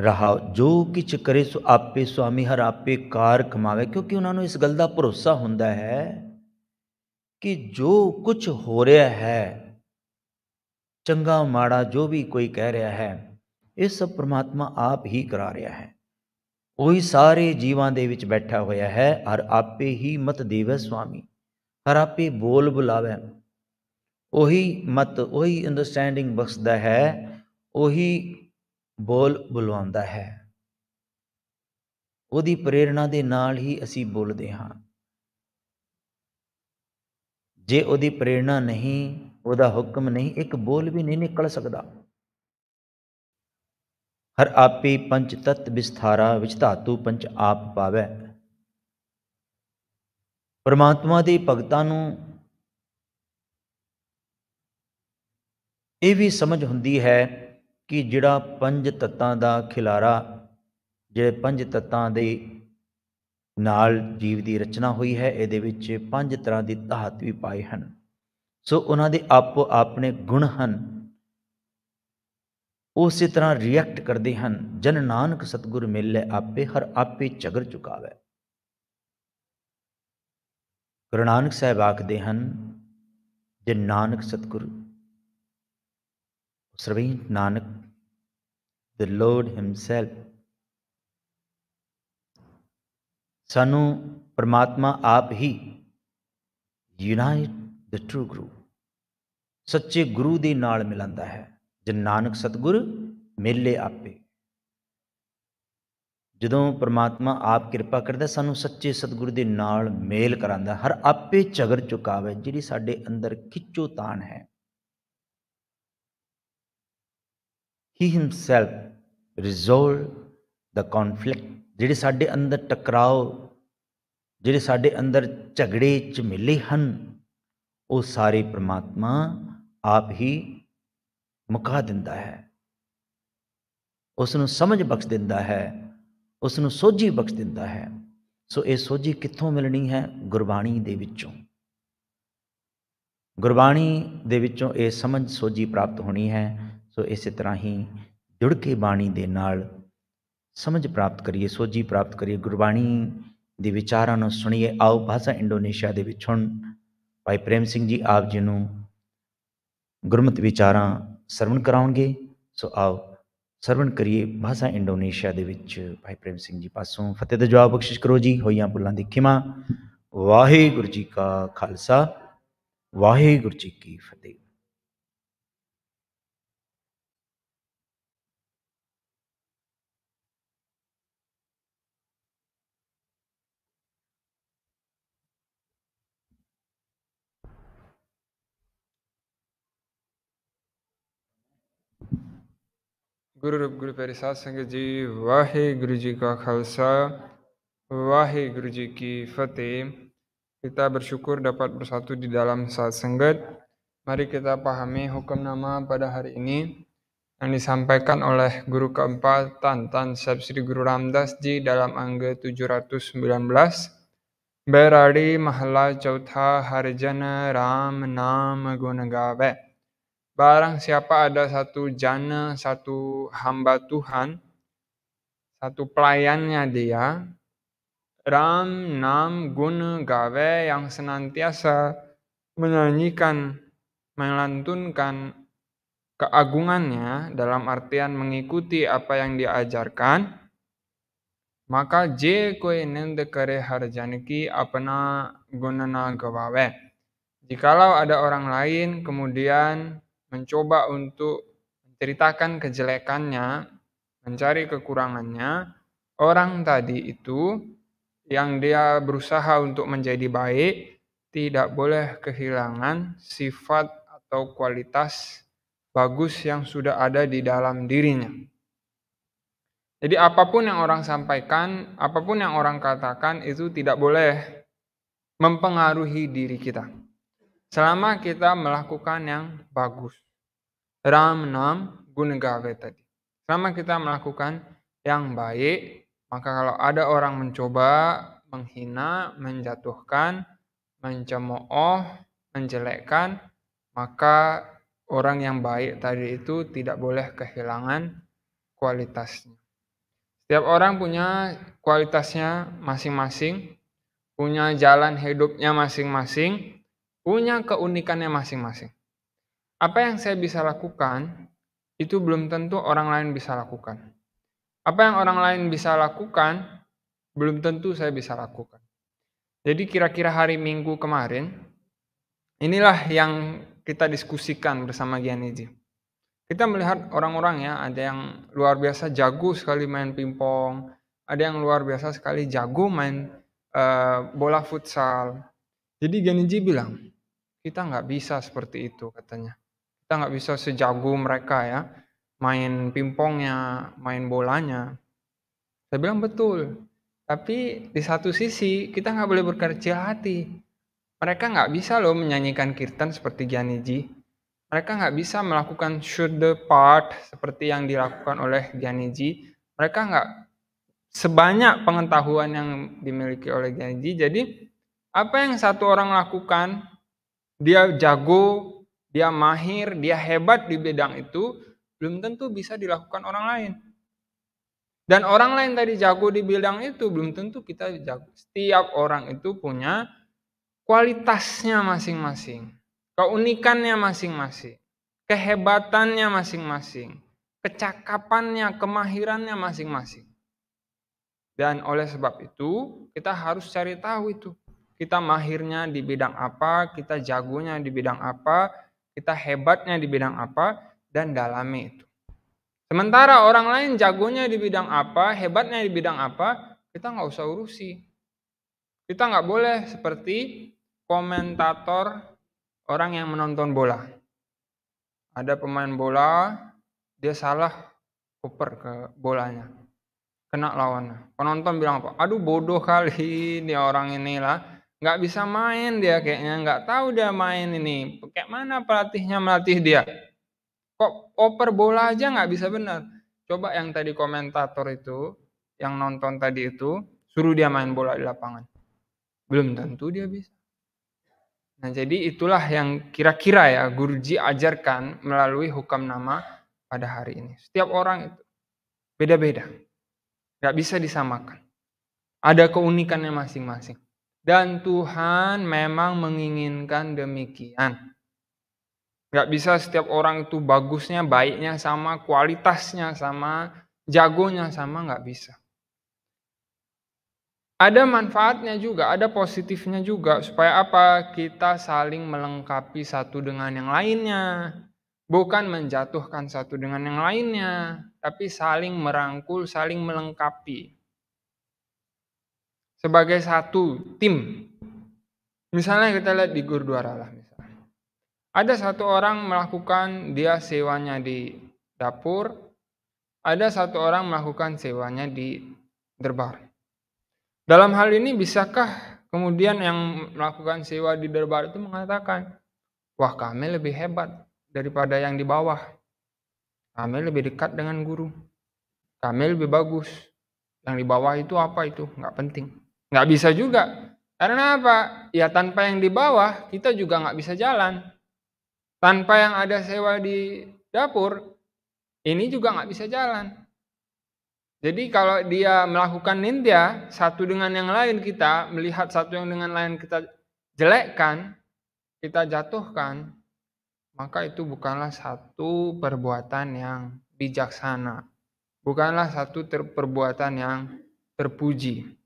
ਰਹਾ ਜੋ ਕਿਛ ਕਰੇ ਸੋ ਆਪੇ ਸੁਆਮੀ ਹਰ ਆਪੇ ਕਾਰ ਕਮਾਵੇ ਕਿਉਂਕਿ ਉਹਨਾਂ ਨੂੰ ਇਸ ਗੱਲ ਦਾ ਭਰੋਸਾ ਹੁੰਦਾ ਹੈ ਕਿ ਜੋ ਕੁਝ ਹੋ ਰਿਹਾ ਹੈ ਚੰਗਾ ਮਾੜਾ ਜੋ ਵੀ ਕੋਈ ਕਹਿ ਰਿਹਾ ਹੈ ਇਹ ਸਭ ਪ੍ਰਮਾਤਮਾ ਆਪ ਹੀ ਕਰਾ ਰਿਹਾ ਹੈ ਉਹੀ ਸਾਰੇ ਜੀਵਾਂ ਦੇ ਵਿੱਚ ਬੈਠਾ ਹੋਇਆ ਹੈ ਹਰ ਆਪੇ ਹੀ ਮਤ ਦੇਵੇ ਸੁਆਮੀ ਹਰ ਆਪੇ ਬੋਲ ਬੁਲਾਵੇ ਉਹੀ ਮਤ ਉਹੀ ਅੰਡਰਸਟੈਂਡਿੰਗ ਬਖਸ਼ਦਾ ਹੈ ਉਹੀ ਬੋਲ ਬੁਲਵਾਉਂਦਾ ਹੈ ਉਹਦੀ ਪ੍ਰੇਰਣਾ ਦੇ ਨਾਲ ਹੀ ਅਸੀਂ ਬੋਲਦੇ ਹਾਂ ਜੇ ਉਹਦੀ ਪ੍ਰੇਰਣਾ ਨਹੀਂ ਉਹਦਾ ਹੁਕਮ ਨਹੀਂ ਇੱਕ ਬੋਲ ਵੀ ਨਹੀਂ ਨਿਕਲ ਸਕਦਾ ਹਰ ਆਪੀ ਪੰਚ ਤਤ ਵਿਸਥਾਰਾ ਵਿੱਚ ਧਾਤੂ ਪੰਚ ਆਪ ਪਾਵੇ ਪਰਮਾਤਮਾ ਦੇ ਭਗਤਾਂ ਨੂੰ ਇਹ ਵੀ ਸਮਝ ਹੁੰਦੀ ਹੈ ਕਿ ਜਿਹੜਾ ਪੰਜ ਤਤਾਂ ਦਾ ਖਿਲਾਰਾ ਜਿਹੜੇ ਪੰਜ ਤਤਾਂ ਦੇ ਨਾਲ ਜੀਵ ਦੀ ਰਚਨਾ ਹੋਈ ਹੈ ਇਹਦੇ ਵਿੱਚ ਪੰਜ ਤਰ੍ਹਾਂ ਦੀ ਧਾਤ ਵੀ ਪਾਏ ਹਨ ਸੋ ਉਹਨਾਂ ਦੇ ਆਪੋ ਆਪਣੇ ਗੁਣ ਹਨ ਉਸੇ ਤਰ੍ਹਾਂ ਰਿਐਕਟ ਕਰਦੇ ਹਨ ਜਨ ਨਾਨਕ ਸਤਗੁਰ ਮਿਲ ਲੈ ਆਪੇ ਹਰ ਆਪੇ ਚਗਰ ਚੁਕਾਵੇ ਗੁਰੂ ਨਾਨਕ ਸਾਹਿਬ ਆਖਦੇ ਹਨ ਜੇ ਨਾਨਕ ਸਤਗੁਰ ਸਰਵੇਂ ਨਾਨਕ ਦ ਲਾਰਡ ਹਿਮਸੈਲਫ ਸਾਨੂੰ ਪ੍ਰਮਾਤਮਾ ਆਪ ਹੀ ਯੂਨਾਈਟ ਦ ਟਰੂ ਗੁਰੂ ਸੱਚੇ ਗੁਰੂ ਦੇ ਨਾਲ ਮਿਲਾਂਦਾ ਹੈ ਜਨ ਨਾਨਕ ਸਤਗੁਰ ਮੇਲੇ ਆਪੇ ਜਦੋਂ ਪ੍ਰਮਾਤਮਾ ਆਪ ਕਿਰਪਾ ਕਰਦਾ ਸਾਨੂੰ ਸੱਚੇ ਸਤਗੁਰ ਦੇ ਨਾਲ ਮੇਲ ਕਰਾਂਦਾ ਹਰ ਆਪੇ ਝਗਰ ਚੁਕਾਵੇ ਜਿਹੜੀ ਸਾਡੇ ਅੰਦਰ ਖਿੱਚੋ ਤਾਣ ਹੈ he himself resolve the conflict ਜਿਹੜੇ ਸਾਡੇ ਅੰਦਰ ਟਕਰਾਓ ਜਿਹੜੇ ਸਾਡੇ ਅੰਦਰ ਝਗੜੇ ਝਮੇਲੇ ਹਨ ਉਹ ਸਾਰੇ ਪ੍ਰਮਾਤਮਾ ਆਪ ਹੀ ਮੁਕਾ ਦਿੰਦਾ ਹੈ ਉਸ ਨੂੰ ਸਮਝ ਬਖਸ਼ ਦਿੰਦਾ ਹੈ ਉਸ ਨੂੰ ਸੋਝੀ ਬਖਸ਼ ਦਿੰਦਾ ਹੈ ਸੋ ਇਹ ਸੋਝੀ ਕਿੱਥੋਂ ਮਿਲਣੀ ਹੈ ਗੁਰਬਾਣੀ ਦੇ ਵਿੱਚੋਂ ਗੁਰਬਾਣੀ ਦੇ ਵਿੱਚੋਂ ਇਹ ਸਮਝ ਸੋਝੀ ਪ੍ਰਾਪਤ ਹੋਣੀ ਹੈ ਸੋ ਇਸੇ ਤਰ੍ਹਾਂ ਹੀ ਜੁੜ ਕੇ ਬਾਣੀ ਦੇ ਨਾਲ ਸਮਝ ਪ੍ਰਾਪਤ ਕਰੀਏ ਸੋਝੀ ਪ੍ਰਾਪਤ ਕਰੀਏ ਗੁਰਬਾਣੀ ਦੇ ਵਿਚਾਰਾਂ ਨੂੰ ਸੁਣੀਏ ਆਓ ਭਾਸ਼ਾ ਇੰਡੋਨੇਸ਼ੀਆ ਦੇ ਵਿੱਚ ਹੁਣ ਭਾਈ ਪ੍ਰੇਮ ਸਿੰਘ ਜੀ ਆਪ ਜੀ ਨੂੰ ਗੁਰਮਤਿ ਵਿਚਾਰਾਂ ਸਰਵਣ ਕਰਾਉਣਗੇ ਸੋ ਆਓ ਸਰਵਣ ਕਰੀਏ ਭਾਸ਼ਾ ਇੰਡੋਨੇਸ਼ੀਆ ਦੇ ਵਿੱਚ ਭਾਈ ਪ੍ਰੇਮ ਸਿੰਘ ਜੀ ਪਾਸੋਂ ਫਤਿਹ ਦਾ ਜਵਾਬ ਬਖਸ਼ਿਸ਼ ਕਰੋ ਜੀ ਹੋਈਆਂ ਬੁੱਲਾਂ ਦੀ ਖਿਮਾ ਵਾਹਿਗੁਰੂ ਜੀ ਕਾ ਖਾਲਸਾ ਵਾਹਿਗੁਰੂ ਜੀ ਕੀ ਫਤਿਹ ਗੁਰੂ guru ਗੁਰੂ ਪਿਆਰੇ ji, ਸੰਗਤ ਜੀ ਵਾਹਿਗੁਰੂ ਜੀ ਕਾ ਖਾਲsa Waheguru kita bersyukur dapat bersatu di dalam saat senggat. Mari kita pahami hukum nama pada hari ini yang disampaikan oleh guru keempat Tantan Sabsri Guru Ramdas di dalam angga 719 Berari Mahla Chautha Harjana Ram Nam Gunagave. Barang siapa ada satu jana, satu hamba Tuhan, satu pelayannya dia, Ram Nam guna Gawe yang senantiasa menyanyikan, melantunkan keagungannya dalam artian mengikuti apa yang diajarkan, maka je koi nende kare apa janaki guna gunana gawawe. Jikalau ada orang lain kemudian mencoba untuk menceritakan kejelekannya, mencari kekurangannya, orang tadi itu yang dia berusaha untuk menjadi baik tidak boleh kehilangan sifat atau kualitas bagus yang sudah ada di dalam dirinya. Jadi apapun yang orang sampaikan, apapun yang orang katakan itu tidak boleh mempengaruhi diri kita. Selama kita melakukan yang bagus. Ram nam gunagave tadi. Selama kita melakukan yang baik, maka kalau ada orang mencoba menghina, menjatuhkan, mencemooh, menjelekkan, maka orang yang baik tadi itu tidak boleh kehilangan kualitasnya. Setiap orang punya kualitasnya masing-masing, punya jalan hidupnya masing-masing, punya keunikannya masing-masing. Apa yang saya bisa lakukan itu belum tentu orang lain bisa lakukan. Apa yang orang lain bisa lakukan belum tentu saya bisa lakukan. Jadi kira-kira hari Minggu kemarin inilah yang kita diskusikan bersama Gianiji. Kita melihat orang-orang ya, ada yang luar biasa jago sekali main pingpong, ada yang luar biasa sekali jago main uh, bola futsal. Jadi Gianiji bilang, kita nggak bisa seperti itu katanya. Kita nggak bisa sejago mereka ya, main pingpongnya, main bolanya. Saya bilang betul. Tapi di satu sisi kita nggak boleh berkecil hati. Mereka nggak bisa loh menyanyikan kirtan seperti Gyaniji. Mereka nggak bisa melakukan shoot the part seperti yang dilakukan oleh Gyaniji. Mereka nggak sebanyak pengetahuan yang dimiliki oleh Gyaniji. Jadi apa yang satu orang lakukan dia jago, dia mahir, dia hebat di bidang itu, belum tentu bisa dilakukan orang lain. Dan orang lain tadi jago di bidang itu, belum tentu kita jago. Setiap orang itu punya kualitasnya masing-masing, keunikannya masing-masing, kehebatannya masing-masing, kecakapannya, kemahirannya masing-masing. Dan oleh sebab itu, kita harus cari tahu itu kita mahirnya di bidang apa, kita jagonya di bidang apa, kita hebatnya di bidang apa, dan dalami itu. Sementara orang lain jagonya di bidang apa, hebatnya di bidang apa, kita nggak usah urusi. Kita nggak boleh seperti komentator orang yang menonton bola. Ada pemain bola, dia salah koper ke bolanya. Kena lawannya. Penonton bilang apa? Aduh bodoh kali ini orang inilah nggak bisa main dia kayaknya nggak tahu dia main ini kayak mana pelatihnya melatih dia kok oper bola aja nggak bisa benar coba yang tadi komentator itu yang nonton tadi itu suruh dia main bola di lapangan belum tentu dia bisa nah jadi itulah yang kira-kira ya guruji ajarkan melalui hukam nama pada hari ini setiap orang itu beda-beda nggak bisa disamakan ada keunikannya masing-masing dan Tuhan memang menginginkan demikian. Gak bisa setiap orang itu bagusnya, baiknya sama, kualitasnya sama, jagonya sama, gak bisa. Ada manfaatnya juga, ada positifnya juga. Supaya apa? Kita saling melengkapi satu dengan yang lainnya. Bukan menjatuhkan satu dengan yang lainnya, tapi saling merangkul, saling melengkapi sebagai satu tim. Misalnya kita lihat di Gurdwara lah misalnya. Ada satu orang melakukan dia sewanya di dapur, ada satu orang melakukan sewanya di derbar. Dalam hal ini bisakah kemudian yang melakukan sewa di derbar itu mengatakan, wah kami lebih hebat daripada yang di bawah. Kami lebih dekat dengan guru. Kami lebih bagus. Yang di bawah itu apa itu? Nggak penting. Nggak bisa juga. Karena apa? Ya tanpa yang di bawah kita juga nggak bisa jalan. Tanpa yang ada sewa di dapur, ini juga nggak bisa jalan. Jadi kalau dia melakukan nindya, satu dengan yang lain kita melihat satu yang dengan lain kita jelekkan, kita jatuhkan, maka itu bukanlah satu perbuatan yang bijaksana. Bukanlah satu perbuatan yang terpuji.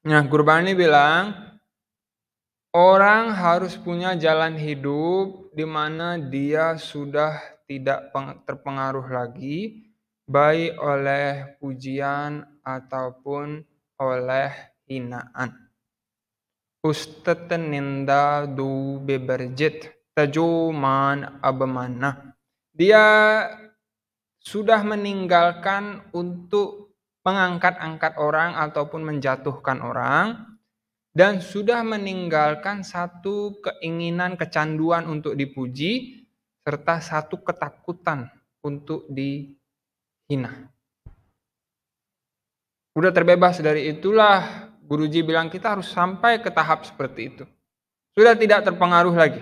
Nah, Gurbani bilang orang harus punya jalan hidup di mana dia sudah tidak terpengaruh lagi baik oleh pujian ataupun oleh hinaan. Ustat du beberjit tajuman abmana Dia sudah meninggalkan untuk mengangkat-angkat orang ataupun menjatuhkan orang dan sudah meninggalkan satu keinginan kecanduan untuk dipuji serta satu ketakutan untuk dihina. Udah terbebas dari itulah Guruji bilang kita harus sampai ke tahap seperti itu. Sudah tidak terpengaruh lagi.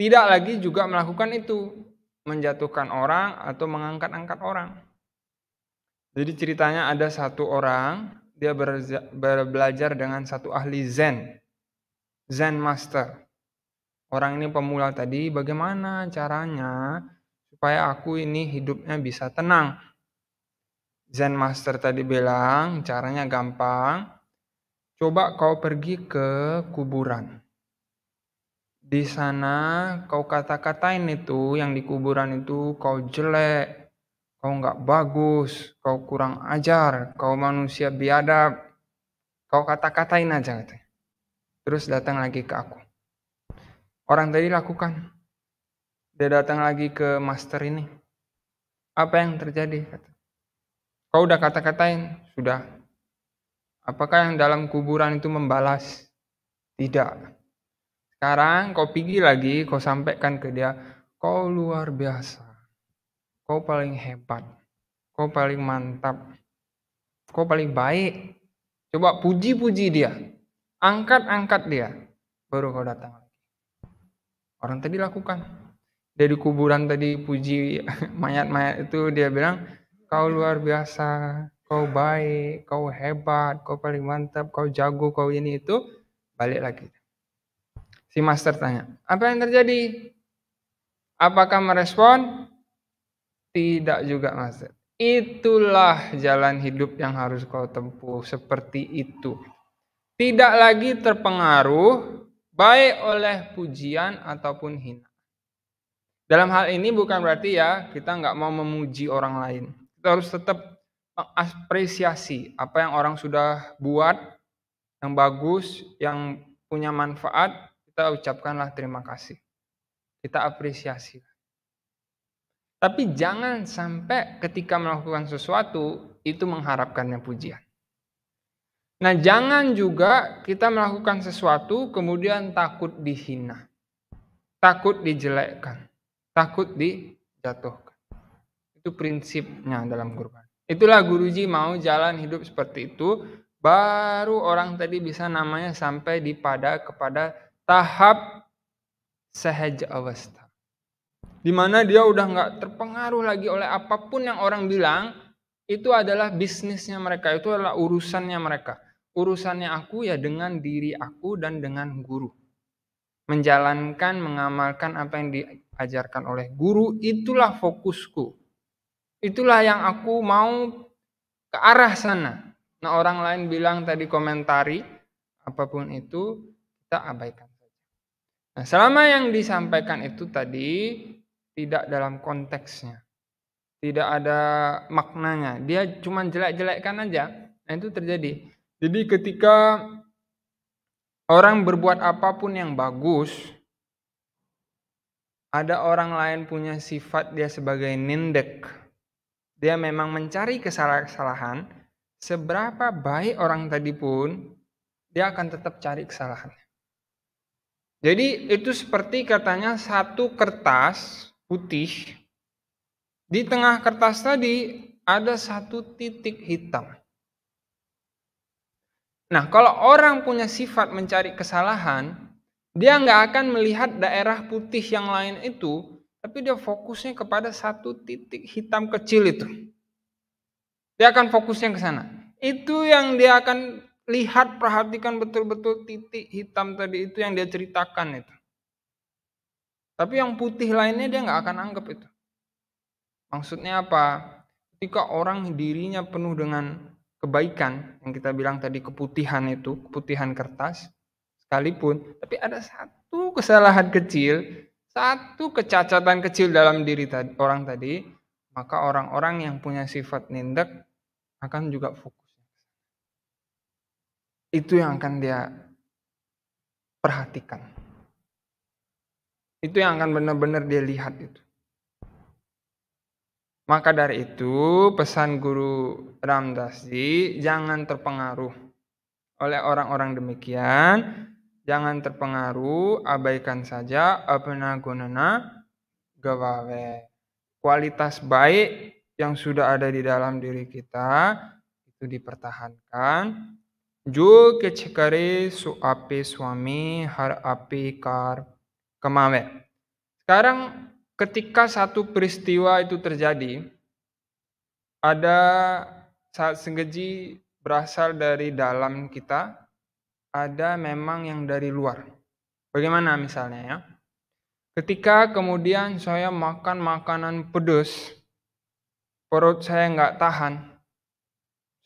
Tidak lagi juga melakukan itu, menjatuhkan orang atau mengangkat-angkat orang. Jadi ceritanya ada satu orang, dia belajar dengan satu ahli Zen, Zen Master. Orang ini pemula tadi, bagaimana caranya supaya aku ini hidupnya bisa tenang? Zen Master tadi bilang, caranya gampang. Coba kau pergi ke kuburan. Di sana kau kata-katain itu yang di kuburan itu kau jelek, kau nggak bagus, kau kurang ajar, kau manusia biadab, kau kata-katain aja katanya. Terus datang lagi ke aku. Orang tadi lakukan. Dia datang lagi ke master ini. Apa yang terjadi? Kau udah kata-katain? Sudah. Apakah yang dalam kuburan itu membalas? Tidak. Sekarang kau pergi lagi, kau sampaikan ke dia, kau luar biasa Kau paling hebat. Kau paling mantap. Kau paling baik. Coba puji-puji dia. Angkat-angkat dia. Baru kau datang Orang tadi lakukan. Dari kuburan tadi puji mayat-mayat itu dia bilang, kau luar biasa, kau baik, kau hebat, kau paling mantap, kau jago, kau ini itu. Balik lagi. Si master tanya, apa yang terjadi? Apakah merespon? Tidak juga mas, Itulah jalan hidup yang harus kau tempuh seperti itu. Tidak lagi terpengaruh baik oleh pujian ataupun hina. Dalam hal ini bukan berarti ya kita nggak mau memuji orang lain. Kita harus tetap mengapresiasi apa yang orang sudah buat, yang bagus, yang punya manfaat, kita ucapkanlah terima kasih. Kita apresiasi. Tapi jangan sampai ketika melakukan sesuatu itu mengharapkannya pujian. Nah, jangan juga kita melakukan sesuatu kemudian takut dihina, takut dijelekkan, takut dijatuhkan. Itu prinsipnya dalam kurban. Itulah Guruji mau jalan hidup seperti itu, baru orang tadi bisa namanya sampai di kepada tahap sehaja awasta di mana dia udah nggak terpengaruh lagi oleh apapun yang orang bilang, itu adalah bisnisnya mereka, itu adalah urusannya mereka. Urusannya aku ya dengan diri aku dan dengan guru. Menjalankan, mengamalkan apa yang diajarkan oleh guru, itulah fokusku. Itulah yang aku mau ke arah sana. Nah orang lain bilang tadi komentari, apapun itu kita abaikan. saja Nah selama yang disampaikan itu tadi, tidak dalam konteksnya. Tidak ada maknanya. Dia cuma jelek-jelekkan aja. Nah, itu terjadi. Jadi ketika orang berbuat apapun yang bagus, ada orang lain punya sifat dia sebagai nindek. Dia memang mencari kesalahan, seberapa baik orang tadi pun, dia akan tetap cari kesalahan. Jadi itu seperti katanya satu kertas putih, di tengah kertas tadi ada satu titik hitam. Nah, kalau orang punya sifat mencari kesalahan, dia nggak akan melihat daerah putih yang lain itu, tapi dia fokusnya kepada satu titik hitam kecil itu. Dia akan fokusnya ke sana. Itu yang dia akan lihat, perhatikan betul-betul titik hitam tadi itu yang dia ceritakan itu. Tapi yang putih lainnya dia nggak akan anggap itu. Maksudnya apa? Ketika orang dirinya penuh dengan kebaikan, yang kita bilang tadi keputihan itu, keputihan kertas, sekalipun, tapi ada satu kesalahan kecil, satu kecacatan kecil dalam diri tadi, orang tadi, maka orang-orang yang punya sifat nindak akan juga fokus. Itu yang akan dia perhatikan. Itu yang akan benar-benar dia lihat itu. Maka dari itu pesan guru Ramdasi jangan terpengaruh oleh orang-orang demikian. Jangan terpengaruh, abaikan saja apa gunana gawawe. Kualitas baik yang sudah ada di dalam diri kita itu dipertahankan. Jo kecekare su suami har api kar kemawe. Sekarang ketika satu peristiwa itu terjadi, ada saat senggeji berasal dari dalam kita, ada memang yang dari luar. Bagaimana misalnya ya? Ketika kemudian saya makan makanan pedas, perut saya nggak tahan,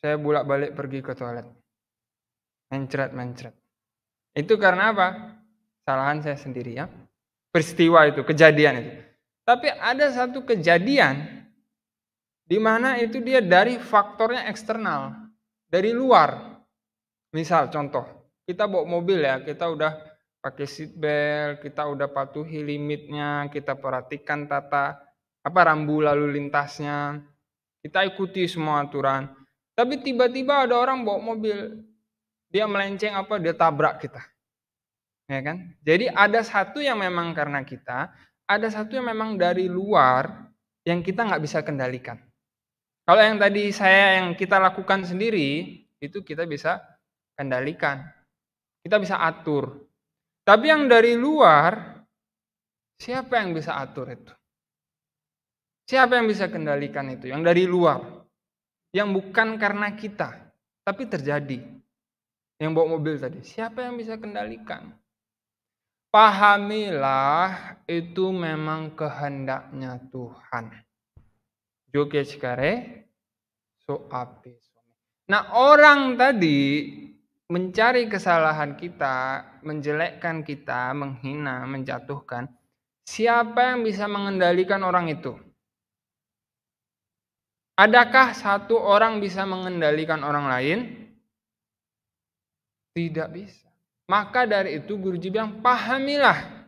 saya bolak balik pergi ke toilet. Mencret, mencret. Itu karena apa? Salahan saya sendiri ya peristiwa itu, kejadian itu. Tapi ada satu kejadian di mana itu dia dari faktornya eksternal, dari luar. Misal contoh, kita bawa mobil ya, kita udah pakai seat belt, kita udah patuhi limitnya, kita perhatikan tata apa rambu lalu lintasnya, kita ikuti semua aturan. Tapi tiba-tiba ada orang bawa mobil, dia melenceng apa, dia tabrak kita. Ya kan? Jadi ada satu yang memang karena kita, ada satu yang memang dari luar yang kita nggak bisa kendalikan. Kalau yang tadi saya yang kita lakukan sendiri, itu kita bisa kendalikan. Kita bisa atur. Tapi yang dari luar, siapa yang bisa atur itu? Siapa yang bisa kendalikan itu? Yang dari luar. Yang bukan karena kita, tapi terjadi. Yang bawa mobil tadi, siapa yang bisa kendalikan? pahamilah itu memang kehendaknya Tuhan. Juga sekare so api. Nah orang tadi mencari kesalahan kita, menjelekkan kita, menghina, menjatuhkan. Siapa yang bisa mengendalikan orang itu? Adakah satu orang bisa mengendalikan orang lain? Tidak bisa. Maka dari itu Guruji bilang, pahamilah.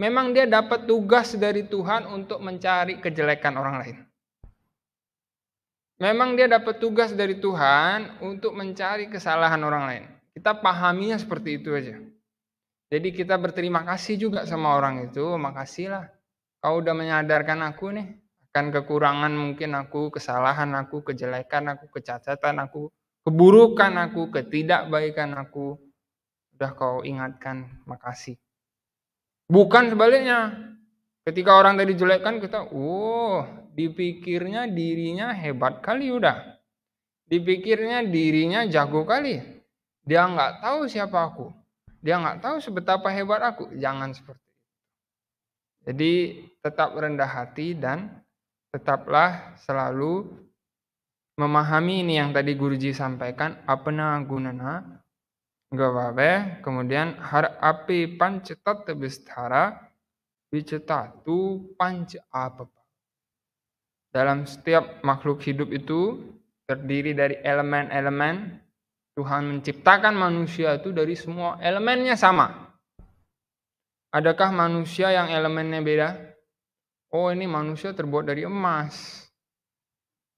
Memang dia dapat tugas dari Tuhan untuk mencari kejelekan orang lain. Memang dia dapat tugas dari Tuhan untuk mencari kesalahan orang lain. Kita pahaminya seperti itu aja. Jadi kita berterima kasih juga sama orang itu, makasih lah, Kau udah menyadarkan aku nih akan kekurangan mungkin aku, kesalahan aku, kejelekan aku, kecacatan aku, keburukan aku, ketidakbaikan aku sudah kau ingatkan, makasih. Bukan sebaliknya. Ketika orang tadi jelekkan kita, oh, dipikirnya dirinya hebat kali udah. Dipikirnya dirinya jago kali. Dia nggak tahu siapa aku. Dia nggak tahu sebetapa hebat aku. Jangan seperti itu. Jadi tetap rendah hati dan tetaplah selalu memahami ini yang tadi Guruji sampaikan apa apna gunana gawave ya. kemudian har api pancetat bistara bicetatu panci apa dalam setiap makhluk hidup itu terdiri dari elemen-elemen Tuhan menciptakan manusia itu dari semua elemennya sama adakah manusia yang elemennya beda oh ini manusia terbuat dari emas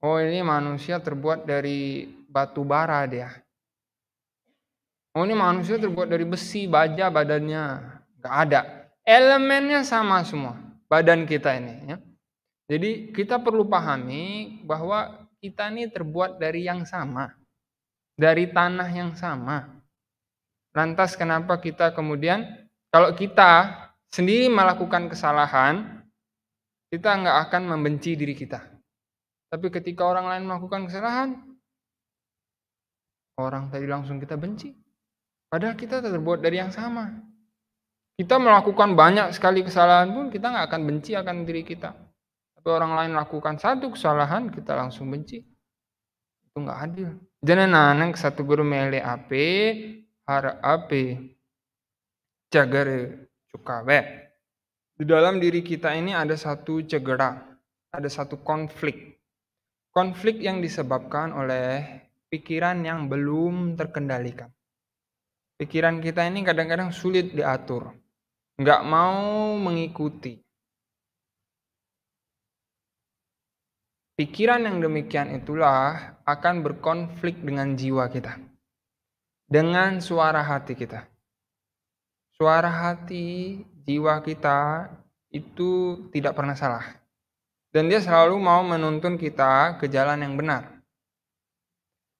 oh ini manusia terbuat dari batu bara dia Oh ini manusia terbuat dari besi, baja badannya. Gak ada. Elemennya sama semua. Badan kita ini. Ya. Jadi kita perlu pahami bahwa kita ini terbuat dari yang sama. Dari tanah yang sama. Lantas kenapa kita kemudian, kalau kita sendiri melakukan kesalahan, kita nggak akan membenci diri kita. Tapi ketika orang lain melakukan kesalahan, orang tadi langsung kita benci. Padahal kita terbuat dari yang sama. Kita melakukan banyak sekali kesalahan pun kita nggak akan benci akan diri kita. Tapi orang lain lakukan satu kesalahan kita langsung benci. Itu nggak adil. Jangan nanang satu guru mele harap hara ape, cagare web. Di dalam diri kita ini ada satu cegera, ada satu konflik. Konflik yang disebabkan oleh pikiran yang belum terkendalikan Pikiran kita ini kadang-kadang sulit diatur. Nggak mau mengikuti. Pikiran yang demikian itulah akan berkonflik dengan jiwa kita. Dengan suara hati kita. Suara hati jiwa kita itu tidak pernah salah. Dan dia selalu mau menuntun kita ke jalan yang benar.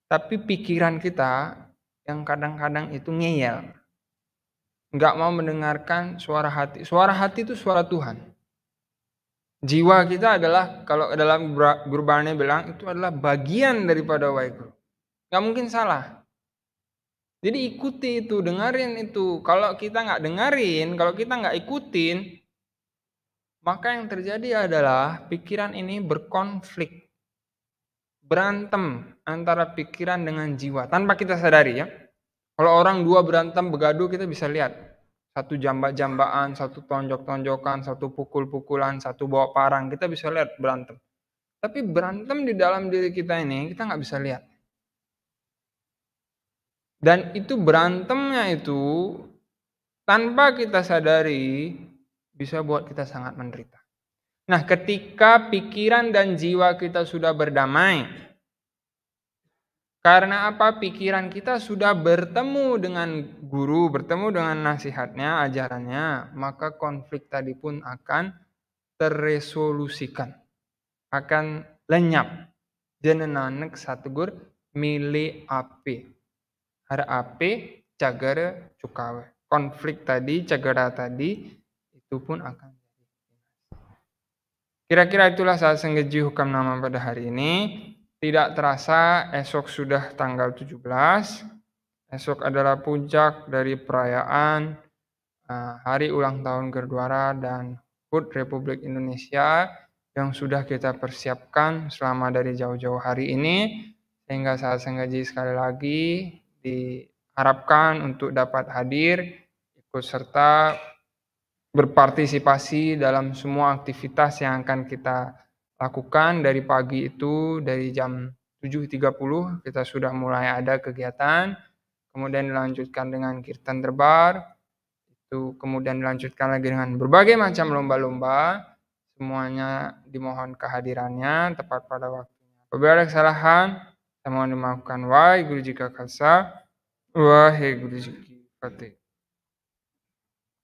Tapi pikiran kita yang kadang-kadang itu ngeyel. Nggak mau mendengarkan suara hati. Suara hati itu suara Tuhan. Jiwa kita adalah, kalau dalam gurbanya bilang, itu adalah bagian daripada waikru. Nggak mungkin salah. Jadi ikuti itu, dengerin itu. Kalau kita nggak dengerin, kalau kita nggak ikutin, maka yang terjadi adalah pikiran ini berkonflik berantem antara pikiran dengan jiwa tanpa kita sadari ya. Kalau orang dua berantem begaduh kita bisa lihat satu jambak-jambaan, satu tonjok-tonjokan, satu pukul-pukulan, satu bawa parang kita bisa lihat berantem. Tapi berantem di dalam diri kita ini kita nggak bisa lihat. Dan itu berantemnya itu tanpa kita sadari bisa buat kita sangat menderita. Nah, ketika pikiran dan jiwa kita sudah berdamai, karena apa? Pikiran kita sudah bertemu dengan guru, bertemu dengan nasihatnya, ajarannya, maka konflik tadi pun akan terresolusikan, akan lenyap. Jenenanek satu guru milih api. Har api cagar cukawe. Konflik tadi, cagara tadi, itu pun akan Kira-kira itulah saat senggeji hukum nama pada hari ini. Tidak terasa esok sudah tanggal 17. Esok adalah puncak dari perayaan eh, hari ulang tahun Gerduara dan HUT Republik Indonesia yang sudah kita persiapkan selama dari jauh-jauh hari ini. Sehingga saat senggeji sekali lagi diharapkan untuk dapat hadir ikut serta berpartisipasi dalam semua aktivitas yang akan kita lakukan dari pagi itu dari jam 7.30 kita sudah mulai ada kegiatan kemudian dilanjutkan dengan kirtan terbar itu kemudian dilanjutkan lagi dengan berbagai macam lomba-lomba semuanya dimohon kehadirannya tepat pada waktunya apabila ada kesalahan saya mohon dimaafkan wahai guru jika kalsa wahai guru jika fatih